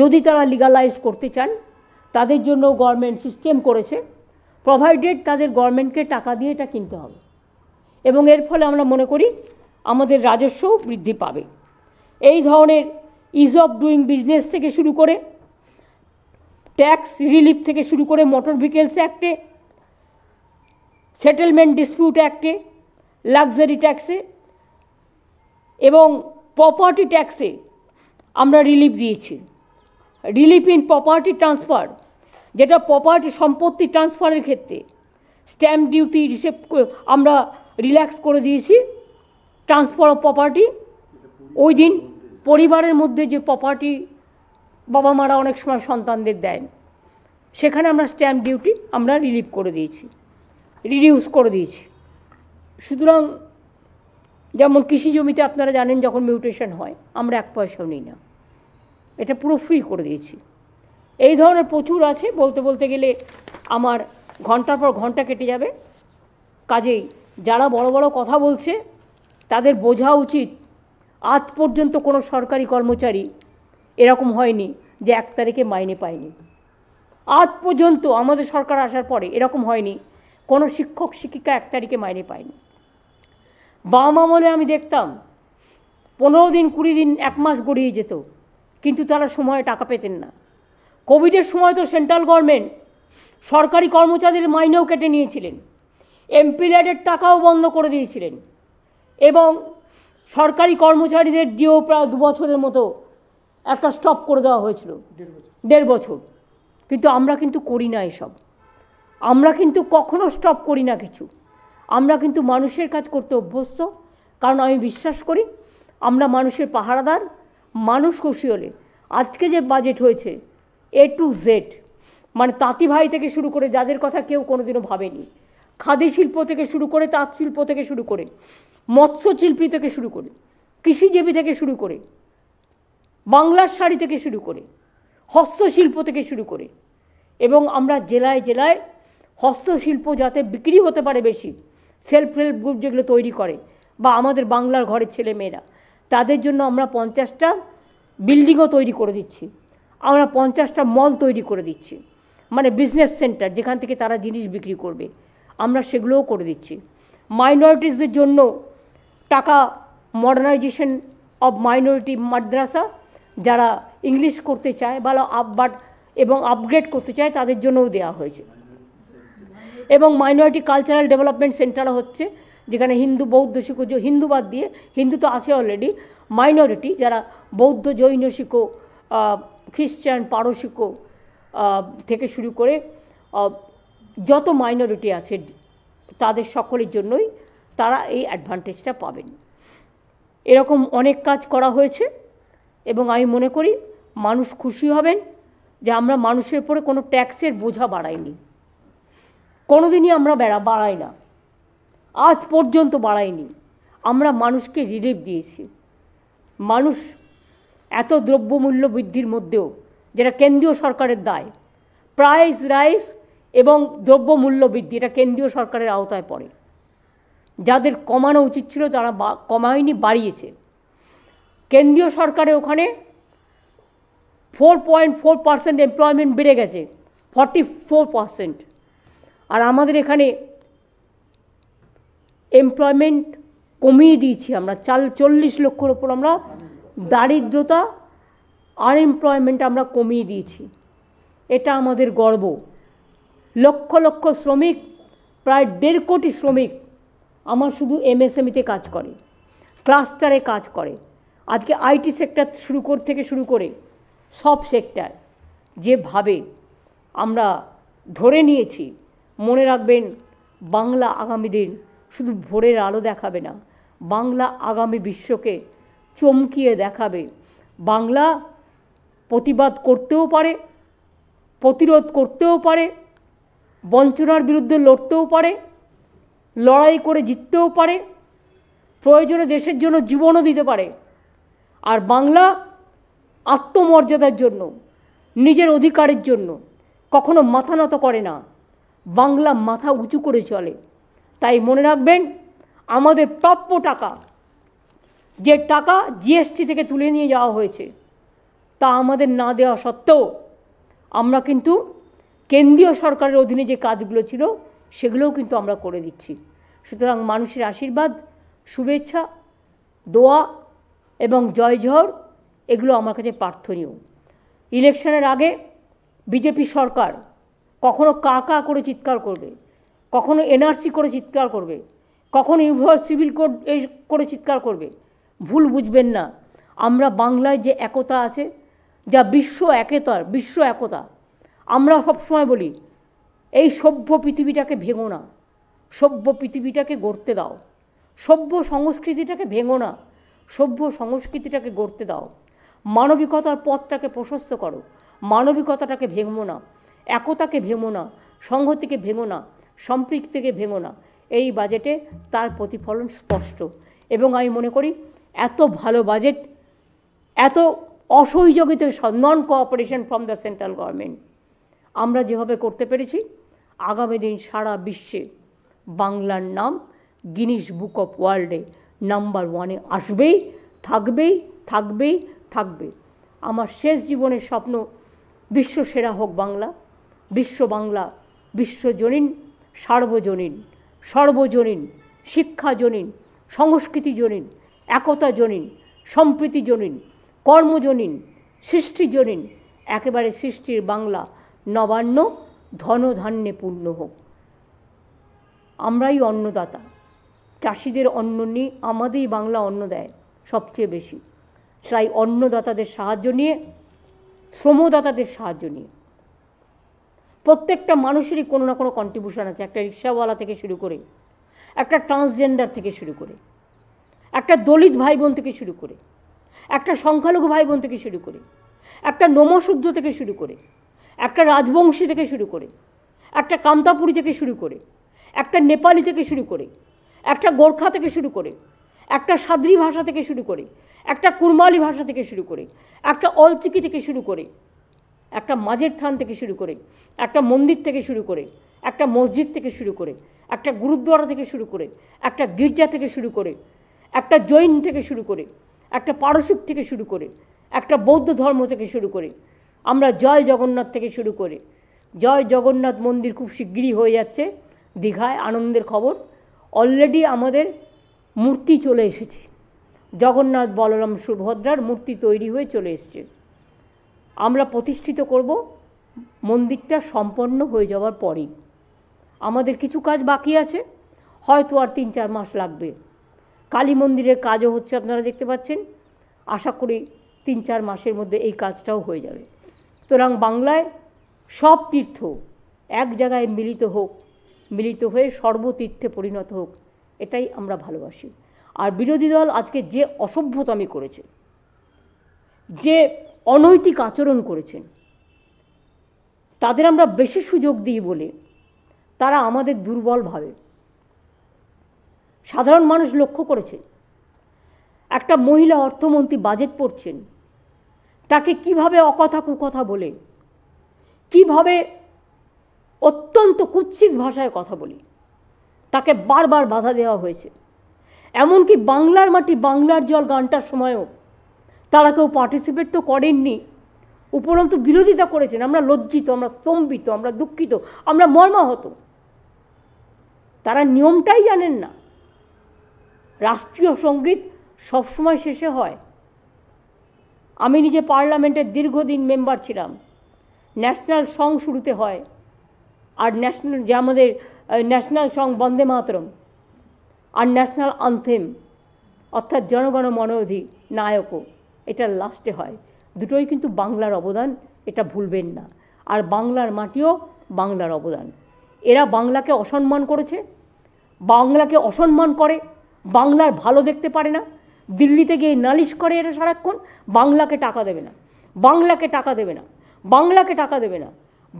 যদি তারা লিগালাইজ করতে চান তাদের জন্য গভর্নমেন্ট সিস্টেম করেছে প্রোভাইডেড তাদের গভর্নমেন্টকে টাকা দিয়ে এটা কিনতে হবে এবং এর ফলে আমরা মনে করি আমাদের রাজস্ব বৃদ্ধি পাবে এই ধরনের ইজ অফ ডুইং বিজনেস থেকে শুরু করে ট্যাক্স রিলিফ থেকে শুরু করে মোটর ভেহিকেলস অ্যাক্টে সেটেলমেন্ট ডিসপিউট অ্যাক্টে লাক্সারি ট্যাক্সে এবং প্রপার্টি ট্যাক্সে আমরা রিলিফ দিয়েছি রিলিফ ইন প্রপার্টি ট্রান্সফার যেটা প্রপার্টি সম্পত্তি ট্রান্সফারের ক্ষেত্রে স্ট্যাম্প ডিউটি রিসেপ আমরা রিল্যাক্স করে দিয়েছি ট্রান্সফার অফ প্রপার্টি ওই দিন পরিবারের মধ্যে যে প্রপার্টি বাবা মারা অনেক সময় সন্তানদের দেন সেখানে আমরা স্ট্যাম্প ডিউটি আমরা রিলিফ করে দিয়েছি রিডিউস করে দিয়েছি সুতরাং যেমন কৃষি জমিতে আপনারা জানেন যখন মিউটেশন হয় আমরা এক পয়সাও নিই না এটা পুরো ফ্রি করে দিয়েছি এই ধরনের প্রচুর আছে বলতে বলতে গেলে আমার ঘন্টার পর ঘন্টা কেটে যাবে কাজেই যারা বড় বড় কথা বলছে তাদের বোঝা উচিত আজ পর্যন্ত কোনো সরকারি কর্মচারী এরকম হয়নি যে এক তারিখে মাইনে পায়নি আজ পর্যন্ত আমাদের সরকার আসার পরে এরকম হয়নি কোনো শিক্ষক শিক্ষিকা এক তারিখে মাইনে পায়নি বাম আমলে আমি দেখতাম পনেরো দিন কুড়ি দিন এক মাস গড়িয়ে যেত কিন্তু তারা সময়ে টাকা পেতেন না কোভিডের সময় তো সেন্ট্রাল গভর্নমেন্ট সরকারি কর্মচারীদের মাইনেও কেটে নিয়েছিলেন এমপি ল্যাডের টাকাও বন্ধ করে দিয়েছিলেন এবং সরকারি কর্মচারীদের ডিও প্রায় দু বছরের মতো একটা স্টপ করে দেওয়া হয়েছিল দেড় বছর কিন্তু আমরা কিন্তু করি না এসব আমরা কিন্তু কখনো স্টপ করি না কিছু আমরা কিন্তু মানুষের কাজ করতে অভ্যস্ত কারণ আমি বিশ্বাস করি আমরা মানুষের পাহারাদার মানুষ কৌশলে আজকে যে বাজেট হয়েছে এ টু জেড মানে তাঁতি ভাই থেকে শুরু করে যাদের কথা কেউ কোনোদিনও ভাবেনি খাদি শিল্প থেকে শুরু করে তাঁত শিল্প থেকে শুরু করে মৎস্যশিল্পী থেকে শুরু করে কৃষিজীবী থেকে শুরু করে বাংলার শাড়ি থেকে শুরু করে হস্তশিল্প থেকে শুরু করে এবং আমরা জেলায় জেলায় হস্তশিল্প যাতে বিক্রি হতে পারে বেশি সেলফ হেল্প গ্রুপ যেগুলো তৈরি করে বা আমাদের বাংলার ঘরের ছেলে মেয়েরা তাদের জন্য আমরা পঞ্চাশটা বিল্ডিংও তৈরি করে দিচ্ছি আমরা পঞ্চাশটা মল তৈরি করে দিচ্ছি মানে বিজনেস সেন্টার যেখান থেকে তারা জিনিস বিক্রি করবে আমরা সেগুলোও করে দিচ্ছি মাইনরিটিসদের জন্য টাকা মডার্নাইজেশন অব মাইনরিটি মাদ্রাসা যারা ইংলিশ করতে চায় বা আপ বাট এবং আপগ্রেড করতে চায় তাদের জন্যও দেওয়া হয়েছে এবং মাইনরিটি কালচারাল ডেভেলপমেন্ট সেন্টারও হচ্ছে যেখানে হিন্দু বৌদ্ধ শিখ হিন্দু বাদ দিয়ে হিন্দু তো আছে অলরেডি মাইনরিটি যারা বৌদ্ধ জৈন শিখ খ্রিস্টান পারসিক থেকে শুরু করে যত মাইনরিটি আছে তাদের সকলের জন্যই তারা এই অ্যাডভান্টেজটা পাবেন এরকম অনেক কাজ করা হয়েছে এবং আমি মনে করি মানুষ খুশি হবেন যে আমরা মানুষের উপরে কোনো ট্যাক্সের বোঝা বাড়াইনি কোনোদিনই আমরা বেড়া বাড়াই না আজ পর্যন্ত বাড়াইনি আমরা মানুষকে রিলিফ দিয়েছি মানুষ এত দ্রব্যমূল্য বৃদ্ধির মধ্যেও যেটা কেন্দ্রীয় সরকারের দায় প্রাইস রাইস এবং দ্রব্যমূল্য বৃদ্ধি এটা কেন্দ্রীয় সরকারের আওতায় পড়ে যাদের কমানো উচিত ছিল তারা কমায়নি বাড়িয়েছে কেন্দ্রীয় সরকারের ওখানে four point four percent employment বেড়ে গেছে ফর্টি ফোর পার্সেন্ট আর আমাদের এখানে এমপ্লয়মেন্ট কমিয়ে দিয়েছি আমরা চাল চল্লিশ লক্ষর ওপর আমরা দারিদ্রতা আনএমপ্লয়মেন্ট আমরা কমিয়ে দিয়েছি এটা আমাদের গর্ব লক্ষ লক্ষ শ্রমিক প্রায় দেড় কোটি শ্রমিক আমার শুধু এমএসএমইতে e কাজ করে ক্লাস্টারে কাজ করে আজকে আইটি সেক্টর শুরু কর থেকে শুরু করে সব সেক্টর যেভাবে আমরা ধরে নিয়েছি মনে রাখবেন বাংলা আগামী দিন শুধু ভোরের আলো দেখাবে না বাংলা আগামী বিশ্বকে চমকিয়ে দেখাবে বাংলা প্রতিবাদ করতেও পারে প্রতিরোধ করতেও পারে বঞ্চনার বিরুদ্ধে লড়তেও পারে লড়াই করে জিততেও পারে প্রয়োজনে দেশের জন্য জীবনও দিতে পারে আর বাংলা আত্মমর্যাদার জন্য নিজের অধিকারের জন্য কখনো মাথা নত করে না বাংলা মাথা উঁচু করে চলে তাই মনে রাখবেন আমাদের প্রাপ্য টাকা যে টাকা জিএসটি থেকে তুলে নিয়ে যাওয়া হয়েছে তা আমাদের না দেওয়া সত্ত্বেও আমরা কিন্তু কেন্দ্রীয় সরকারের অধীনে যে কাজগুলো ছিল সেগুলোও কিন্তু আমরা করে দিচ্ছি সুতরাং মানুষের আশীর্বাদ শুভেচ্ছা দোয়া এবং জয়ঝড় এগুলো আমার কাছে প্রার্থনীয় ইলেকশনের আগে বিজেপি সরকার কখনো কাকা করে চিৎকার করবে কখনো এনআরসি করে চিৎকার করবে কখনো ইউভার সিভিল কোড এই করে চিৎকার করবে ভুল বুঝবেন না আমরা বাংলায় যে একতা আছে যা বিশ্ব একতার বিশ্ব একতা আমরা সবসময় বলি এই সভ্য পৃথিবীটাকে ভেঙো না সভ্য পৃথিবীটাকে গড়তে দাও সভ্য সংস্কৃতিটাকে ভেঙো না সভ্য সংস্কৃতিটাকে গড়তে দাও মানবিকতার পথটাকে প্রশস্ত করো মানবিকতাটাকে ভেঙো না একতাকে ভেঙো না সংহতিকে ভেঙো না সম্পৃক্তিকে ভেঙো না এই বাজেটে তার প্রতিফলন স্পষ্ট এবং আমি মনে করি এত ভালো বাজেট এত অসহযোগিত non cooperation from the central government আমরা যেভাবে করতে পেরেছি আগামী দিন সারা বিশ্বে বাংলার নাম গিনিস বুক অফ ওয়ার্ল্ডে নাম্বার ওয়ানে আসবেই থাকবেই থাকবেই থাকবে আমার শেষ জীবনের স্বপ্ন বিশ্ব সেরা হোক বাংলা বিশ্ব বাংলা বিশ্বজনীন সার্বজনীন সর্বজনীন শিক্ষাজনীন সংস্কৃতিজনীন একতাজনীন সম্প্রীতিজনীন কর্মজনীন সৃষ্টিজনীন একেবারে সৃষ্টির বাংলা নবান্ন ধনধান্যে পূর্ণ হোক আমরাই অন্নদাতা চাষিদের অন্ন নিয়ে আমাদেরই বাংলা অন্ন দেয় সবচেয়ে বেশি তাই অন্নদাতাদের সাহায্য নিয়ে শ্রমদাতাদের সাহায্য নিয়ে প্রত্যেকটা মানুষেরই কোনো না কোনো কন্ট্রিবিউশন আছে একটা রিক্সাওয়ালা থেকে শুরু করে একটা ট্রান্সজেন্ডার থেকে শুরু করে একটা দলিত ভাই বোন থেকে শুরু করে একটা সংখ্যালঘু ভাই বোন থেকে শুরু করে একটা নমশুদ্ধ থেকে শুরু করে একটা রাজবংশী থেকে শুরু করে একটা কামতাপুরি থেকে শুরু করে একটা নেপালি থেকে শুরু করে একটা গোর্খা থেকে শুরু করে একটা সাদ্রি ভাষা থেকে শুরু করে একটা কুরমালি ভাষা থেকে শুরু করে একটা অলচিকি থেকে শুরু করে একটা মাঝের থান থেকে শুরু করে একটা মন্দির থেকে শুরু করে একটা মসজিদ থেকে শুরু করে একটা গুরুদ্বারা থেকে শুরু করে একটা গির্জা থেকে শুরু করে একটা জৈন থেকে শুরু করে একটা পারসিক থেকে শুরু করে একটা বৌদ্ধ ধর্ম থেকে শুরু করে আমরা জয় জগন্নাথ থেকে শুরু করে জয় জগন্নাথ মন্দির খুব শিগগিরই হয়ে যাচ্ছে দীঘায় আনন্দের খবর অলরেডি আমাদের মূর্তি চলে এসেছে জগন্নাথ বলরাম সুভদ্রার মূর্তি তৈরি হয়ে চলে এসছে আমরা প্রতিষ্ঠিত করব মন্দিরটা সম্পন্ন হয়ে যাওয়ার পরেই আমাদের কিছু কাজ বাকি আছে হয়তো আর তিন চার মাস লাগবে কালী মন্দিরের কাজও হচ্ছে আপনারা দেখতে পাচ্ছেন আশা করি তিন চার মাসের মধ্যে এই কাজটাও হয়ে যাবে সুতরাং বাংলায় সব তীর্থ এক জায়গায় মিলিত হোক মিলিত হয়ে সর্বতীর্থে পরিণত হোক এটাই আমরা ভালোবাসি আর বিরোধী দল আজকে যে অসভ্যতামি করেছে যে অনৈতিক আচরণ করেছেন তাদের আমরা বেশি সুযোগ দিই বলে তারা আমাদের দুর্বল ভাবে সাধারণ মানুষ লক্ষ্য করেছে একটা মহিলা অর্থমন্ত্রী বাজেট পড়ছেন তাকে কিভাবে অকথা কুকথা বলে কিভাবে অত্যন্ত কুৎসিত ভাষায় কথা বলি তাকে বারবার বাধা দেওয়া হয়েছে এমনকি বাংলার মাটি বাংলার জল গানটার সময়ও তারা কেউ পার্টিসিপেট তো করেননি উপরন্তু বিরোধিতা করেছেন আমরা লজ্জিত আমরা স্তম্ভিত আমরা দুঃখিত আমরা মর্মাহত তারা নিয়মটাই জানেন না রাষ্ট্রীয় সঙ্গীত সবসময় শেষে হয় আমি নিজে পার্লামেন্টের দীর্ঘদিন মেম্বার ছিলাম ন্যাশনাল সং শুরুতে হয় আর ন্যাশনাল যে আমাদের ন্যাশনাল সং বন্দে মাতরম আর ন্যাশনাল আনথেম অর্থাৎ জনগণ মনোধি নায়কও এটা লাস্টে হয় দুটোই কিন্তু বাংলার অবদান এটা ভুলবেন না আর বাংলার মাটিও বাংলার অবদান এরা বাংলাকে অসম্মান করেছে বাংলাকে অসম্মান করে বাংলার ভালো দেখতে পারে না দিল্লিতে গিয়ে নালিশ করে এরা সারাক্ষণ বাংলাকে টাকা দেবে না বাংলাকে টাকা দেবে না বাংলাকে টাকা দেবে না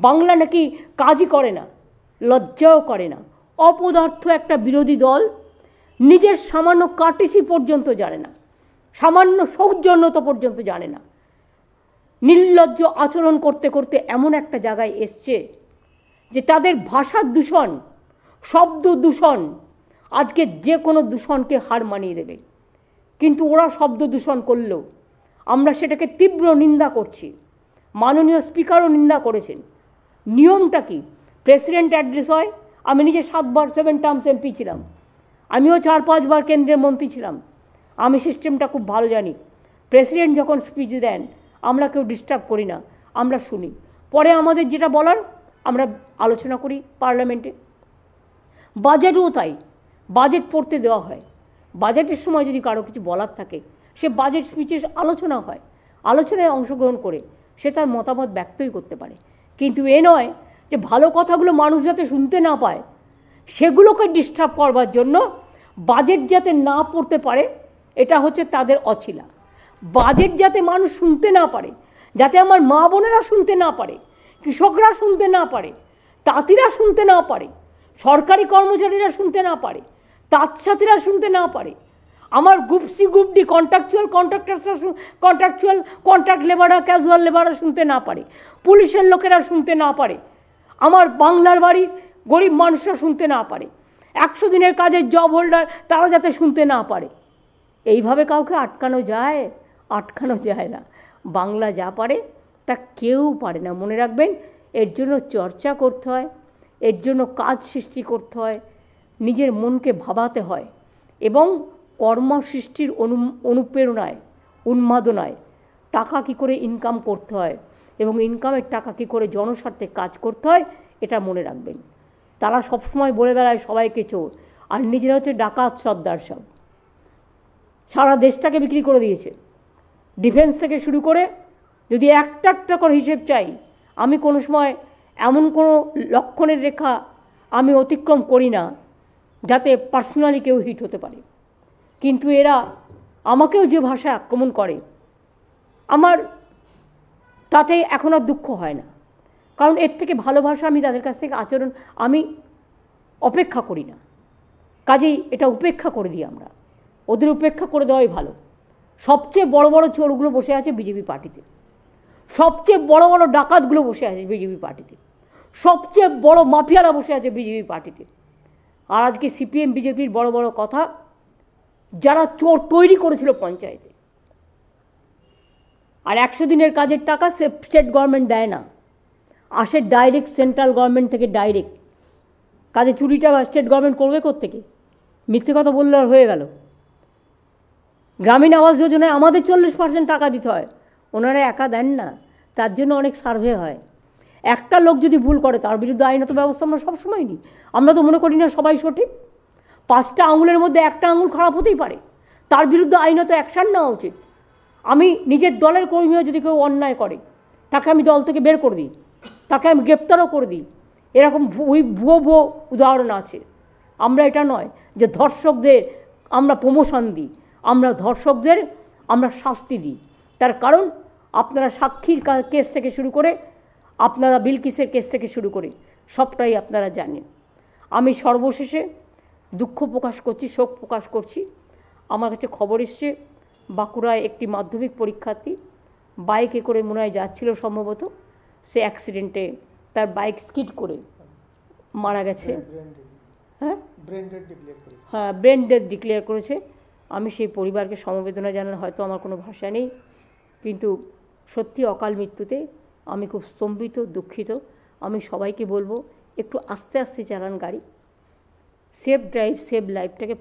বাংলা নাকি কাজই করে না লজ্জাও করে না অপদার্থ একটা বিরোধী দল নিজের সামান্য কাটিসি পর্যন্ত জানে না সামান্য সৌজন্যত পর্যন্ত জানে না নির্লজ্জ আচরণ করতে করতে এমন একটা জায়গায় এসছে যে তাদের ভাষার দূষণ শব্দ দূষণ আজকে যে কোনো দূষণকে হার মানিয়ে দেবে কিন্তু ওরা শব্দ দূষণ করলেও আমরা সেটাকে তীব্র নিন্দা করছি মাননীয় স্পিকারও নিন্দা করেছেন নিয়মটা কি প্রেসিডেন্ট অ্যাড্রেস হয় আমি নিজে সাতবার সেভেন টার্মস এমপি ছিলাম আমিও চার পাঁচবার কেন্দ্রের মন্ত্রী ছিলাম আমি সিস্টেমটা খুব ভালো জানি প্রেসিডেন্ট যখন স্পিচ দেন আমরা কেউ ডিস্টার্ব করি না আমরা শুনি পরে আমাদের যেটা বলার আমরা আলোচনা করি পার্লামেন্টে বাজেটও তাই বাজেট পড়তে দেওয়া হয় বাজেটের সময় যদি কারো কিছু বলার থাকে সে বাজেট স্পিচে আলোচনা হয় আলোচনায় অংশগ্রহণ করে সে তার মতামত ব্যক্তই করতে পারে কিন্তু এ নয় যে ভালো কথাগুলো মানুষ যাতে শুনতে না পায় সেগুলোকে ডিস্টার্ব করবার জন্য বাজেট যাতে না পড়তে পারে এটা হচ্ছে তাদের অছিলা বাজেট যাতে মানুষ শুনতে না পারে যাতে আমার মা বোনেরা শুনতে না পারে কৃষকরা শুনতে না পারে তাঁতিরা শুনতে না পারে সরকারি কর্মচারীরা শুনতে না পারে তাঁতসাথীরা শুনতে না পারে আমার group C group D contractual কন্ট্রাক্টার্সরা কন্ট্রাকচুয়াল কন্ট্রাক্ট লেবাররা ক্যাজুয়াল লেবাররা শুনতে না পারে পুলিশের লোকেরা শুনতে না পারে আমার বাংলার বাড়ির গরিব মানুষরা শুনতে না পারে একশো দিনের কাজের জব হোল্ডার তারা যাতে শুনতে না পারে এইভাবে কাউকে আটকানো যায় আটকানো যায় না বাংলা যা পারে তা কেউ পারে না মনে রাখবেন এর জন্য চর্চা করতে হয় এর জন্য কাজ সৃষ্টি করতে হয় নিজের মনকে ভাবাতে হয় এবং কর্ম সৃষ্টির অনু অনুপ্রেরণায় উন্মাদনায় টাকা কি করে ইনকাম করতে হয় এবং ইনকামের টাকা কি করে জনস্বার্থে কাজ করতে হয় এটা মনে রাখবেন তারা সবসময় বলে বেড়ায় সবাইকে চোর আর নিজেরা হচ্ছে ডাকাত সর্দার সব সারা দেশটাকে বিক্রি করে দিয়েছে ডিফেন্স থেকে শুরু করে যদি একটা একটা করে হিসেব চাই আমি কোনো সময় এমন কোনো লক্ষণের রেখা আমি অতিক্রম করি না যাতে পার্সোনালি কেউ হিট হতে পারে কিন্তু এরা আমাকেও যে ভাষায় আক্রমণ করে আমার তাতে এখন আর দুঃখ হয় না কারণ এর থেকে ভালো ভাষা আমি তাদের কাছ থেকে আচরণ আমি অপেক্ষা করি না কাজেই এটা উপেক্ষা করে দিই আমরা ওদের উপেক্ষা করে দেওয়াই ভালো সবচেয়ে বড় বড় চোরগুলো বসে আছে বিজেপি পার্টিতে সবচেয়ে বড় বড় ডাকাতগুলো বসে আছে বিজেপি পার্টিতে সবচেয়ে বড় মাফিয়ারা বসে আছে বিজেপি পার্টিতে আর আজকে সিপিএম বিজেপির বড় বড় কথা যারা চোর তৈরি করেছিল পঞ্চায়েতে আর একশো দিনের কাজের টাকা সে স্টেট গভর্নমেন্ট দেয় না আসে ডাইরেক্ট সেন্ট্রাল গভর্নমেন্ট থেকে ডাইরেক্ট কাজে চুরিটা স্টেট গভর্নমেন্ট করবে কোথেকে মিথ্যে কথা বললে আর হয়ে গেল গ্রামীণ আবাস যোজনায় আমাদের চল্লিশ পার্সেন্ট টাকা দিতে হয় ওনারা একা দেন না তার জন্য অনেক সার্ভে হয় একটা লোক যদি ভুল করে তার বিরুদ্ধে আইনত ব্যবস্থা আমরা সবসময় নিই আমরা তো মনে করি না সবাই সঠিক পাঁচটা আঙুলের মধ্যে একটা আঙুল খারাপ হতেই পারে তার বিরুদ্ধে আইনত অ্যাকশান নেওয়া উচিত আমি নিজের দলের কর্মীও যদি কেউ অন্যায় করে তাকে আমি দল থেকে বের করে দিই তাকে আমি গ্রেপ্তারও করে দিই এরকম ওই ভুয়ো ভুয়ো উদাহরণ আছে আমরা এটা নয় যে ধর্ষকদের আমরা প্রমোশন দিই আমরা ধর্ষকদের আমরা শাস্তি দিই তার কারণ আপনারা সাক্ষীর কেস থেকে শুরু করে আপনারা বিলকিসের কেস থেকে শুরু করে সবটাই আপনারা জানেন আমি সর্বশেষে দুঃখ প্রকাশ করছি শোক প্রকাশ করছি আমার কাছে খবর এসছে বাঁকুড়ায় একটি মাধ্যমিক পরীক্ষার্থী বাইকে করে মনে হয় যাচ্ছিল সম্ভবত সে অ্যাক্সিডেন্টে তার বাইক স্কিড করে মারা গেছে হ্যাঁ ব্রেন ডেড ডিক্লেয়ার করেছে হ্যাঁ, আমি সেই পরিবারকে সমবেদনা জানানো হয়তো আমার কোনো ভাষা নেই কিন্তু সত্যি অকাল মৃত্যুতে আমি খুব স্তম্ভিত দুঃখিত আমি সবাইকে বলবো একটু আস্তে আস্তে চালান গাড়ি সেফ ড্রাইভ সেফ লাইফটাকে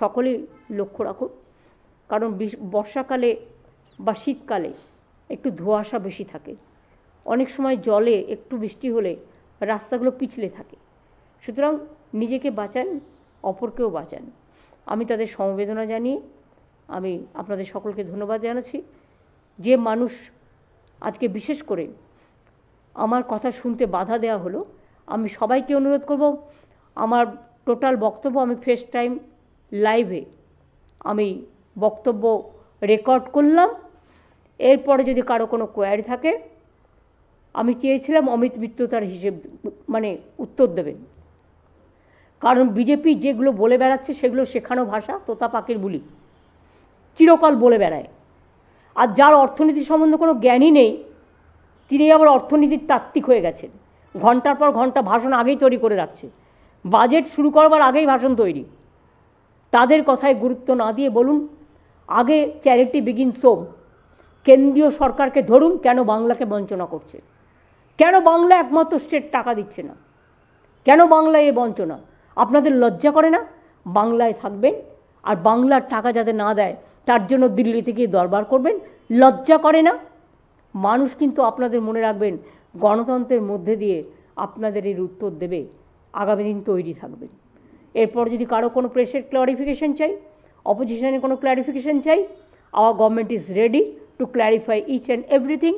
সকলেই লক্ষ্য রাখুন কারণ বর্ষাকালে বা শীতকালে একটু ধোঁয়াশা বেশি থাকে অনেক সময় জলে একটু বৃষ্টি হলে রাস্তাগুলো পিছলে থাকে সুতরাং নিজেকে বাঁচান অপরকেও বাঁচান আমি তাদের সমবেদনা জানিয়ে আমি আপনাদের সকলকে ধন্যবাদ জানাচ্ছি যে মানুষ আজকে বিশেষ করে আমার কথা শুনতে বাধা দেওয়া হলো আমি সবাইকে অনুরোধ করব আমার টোটাল বক্তব্য আমি ফেস্ট টাইম লাইভে আমি বক্তব্য রেকর্ড করলাম এরপরে যদি কারো কোনো কোয়ারি থাকে আমি চেয়েছিলাম অমিত মিত্র তার হিসেব মানে উত্তর দেবেন কারণ বিজেপি যেগুলো বলে বেড়াচ্ছে সেগুলো শেখানো ভাষা তোতা পাখির বুলি চিরকাল বলে বেড়ায় আর যার অর্থনীতি সম্বন্ধে কোনো জ্ঞানই নেই তিনি আবার অর্থনীতির তাত্ত্বিক হয়ে গেছেন ঘন্টার পর ঘন্টা ভাষণ আগেই তৈরি করে রাখছে বাজেট শুরু করবার আগেই ভাষণ তৈরি তাদের কথায় গুরুত্ব না দিয়ে বলুন আগে চ্যারিটি বিগিন সোম কেন্দ্রীয় সরকারকে ধরুন কেন বাংলাকে বঞ্চনা করছে কেন বাংলা একমাত্র স্টেট টাকা দিচ্ছে না কেন বাংলায় এ বঞ্চনা আপনাদের লজ্জা করে না বাংলায় থাকবেন আর বাংলার টাকা যাতে না দেয় তার জন্য দিল্লি থেকে দরবার করবেন লজ্জা করে না মানুষ কিন্তু আপনাদের মনে রাখবেন গণতন্ত্রের মধ্যে দিয়ে আপনাদের এর উত্তর দেবে আগামী দিন তৈরি থাকবেন এরপর যদি কারো কোনো প্রেসের ক্লারিফিকেশান চাই অপোজিশনের কোনো ক্লারিফিকেশান চাই our government is ready to clarify each and everything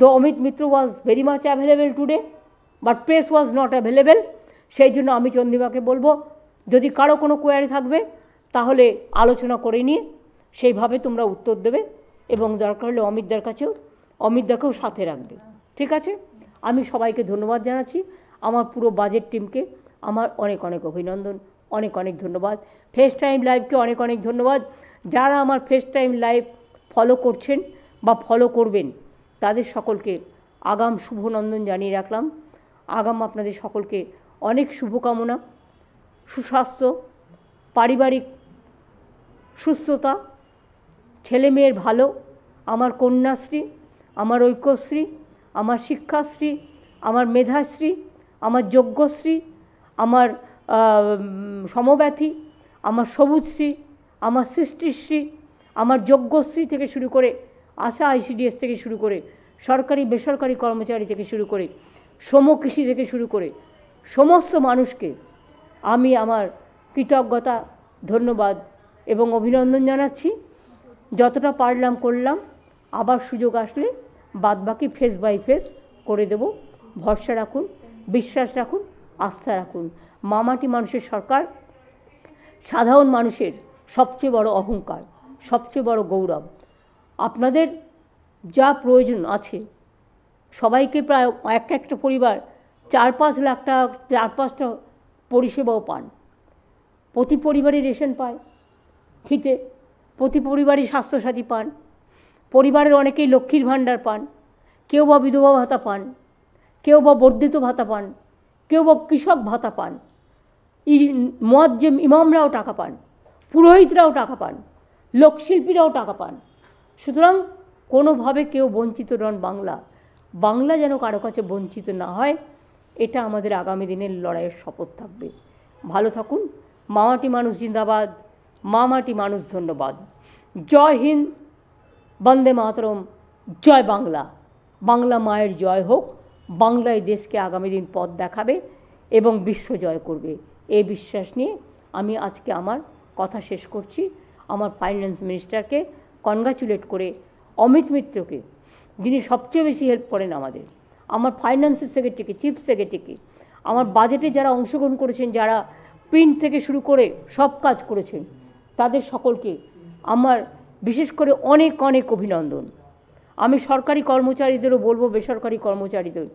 though Amit Mitra was very much available today but press was not available সেই জন্য আমি চন্দ্রিমাকে বলবো যদি কারো কোনো কোয়ারি থাকবে তাহলে আলোচনা করে নিয়ে সেইভাবে তোমরা উত্তর দেবে এবং দরকার হলে অমিতদার কাছেও অমিতদাকেও সাথে রাখবে ঠিক আছে আমি সবাইকে ধন্যবাদ জানাচ্ছি আমার পুরো বাজেট টিমকে আমার অনেক অনেক অভিনন্দন অনেক অনেক ধন্যবাদ ফেস টাইম লাইভকে অনেক অনেক ধন্যবাদ যারা আমার ফেস টাইম লাইভ ফলো করছেন বা ফলো করবেন তাদের সকলকে আগাম শুভনন্দন জানিয়ে রাখলাম আগাম আপনাদের সকলকে অনেক শুভকামনা সুস্বাস্থ্য পারিবারিক সুস্থতা ছেলে মেয়ের ভালো আমার কন্যাশ্রী আমার ঐক্যশ্রী আমার শিক্ষাশ্রী আমার মেধাশ্রী আমার যজ্ঞশ্রী আমার সমব্যাথি আমার সবুজশ্রী আমার সৃষ্টিশ্রী আমার যজ্ঞশ্রী থেকে শুরু করে আশা আইসিডিএস থেকে শুরু করে সরকারি বেসরকারি কর্মচারী থেকে শুরু করে শ্রম কৃষি থেকে শুরু করে সমস্ত মানুষকে আমি আমার কৃতজ্ঞতা ধন্যবাদ এবং অভিনন্দন জানাচ্ছি যতটা পারলাম করলাম আবার সুযোগ আসলে বাদবাকি ফেস বাই ফেস করে দেব ভরসা রাখুন বিশ্বাস রাখুন আস্থা রাখুন মামাটি মানুষের সরকার সাধারণ মানুষের সবচেয়ে বড় অহংকার সবচেয়ে বড় গৌরব আপনাদের যা প্রয়োজন আছে সবাইকে প্রায় এক একটা পরিবার চার পাঁচ লাখ টাকা চার পাঁচটা পরিষেবাও পান প্রতি পরিবারই রেশন পায় ফিতে প্রতি পরিবারই স্বাস্থ্যসাথী পান পরিবারের অনেকেই লক্ষ্মীর ভাণ্ডার পান কেউ বা বিধবা ভাতা পান কেউ বা বর্ধিত ভাতা পান কেউ বা কৃষক ভাতা পান মদ যে ইমামরাও টাকা পান পুরোহিতরাও টাকা পান লোকশিল্পীরাও টাকা পান সুতরাং কোনোভাবে কেউ বঞ্চিত নন বাংলা বাংলা যেন কারো কাছে বঞ্চিত না হয় এটা আমাদের আগামী দিনের লড়াইয়ের শপথ থাকবে ভালো থাকুন মামাটি মানুষ জিন্দাবাদ মামাটি মানুষ ধন্যবাদ জয় হিন্দ বন্দে মাতরম জয় বাংলা বাংলা মায়ের জয় হোক বাংলায় দেশকে আগামী দিন পথ দেখাবে এবং বিশ্ব জয় করবে এই বিশ্বাস নিয়ে আমি আজকে আমার কথা শেষ করছি আমার ফাইন্যান্স মিনিস্টারকে কনগ্রাচুলেট করে অমিত মিত্রকে যিনি সবচেয়ে বেশি হেল্প করেন আমাদের আমার ফাইন্যান্সের সেক্রেটারিকে চিফ সেক্রেটারিকে আমার বাজেটে যারা অংশগ্রহণ করেছেন যারা প্রিন্ট থেকে শুরু করে সব কাজ করেছেন তাদের সকলকে আমার বিশেষ করে অনেক অনেক অভিনন্দন আমি সরকারি কর্মচারীদেরও বলবো বেসরকারি কর্মচারীদের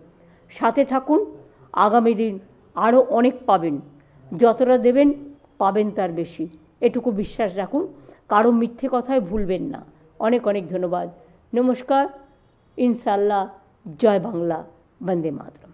সাথে থাকুন আগামী দিন আরও অনেক পাবেন যতটা দেবেন পাবেন তার বেশি এটুকু বিশ্বাস রাখুন কারো মিথ্যে কথায় ভুলবেন না অনেক অনেক ধন্যবাদ নমস্কার ইনশাল্লাহ জয় বাংলা বন্দে মাতরম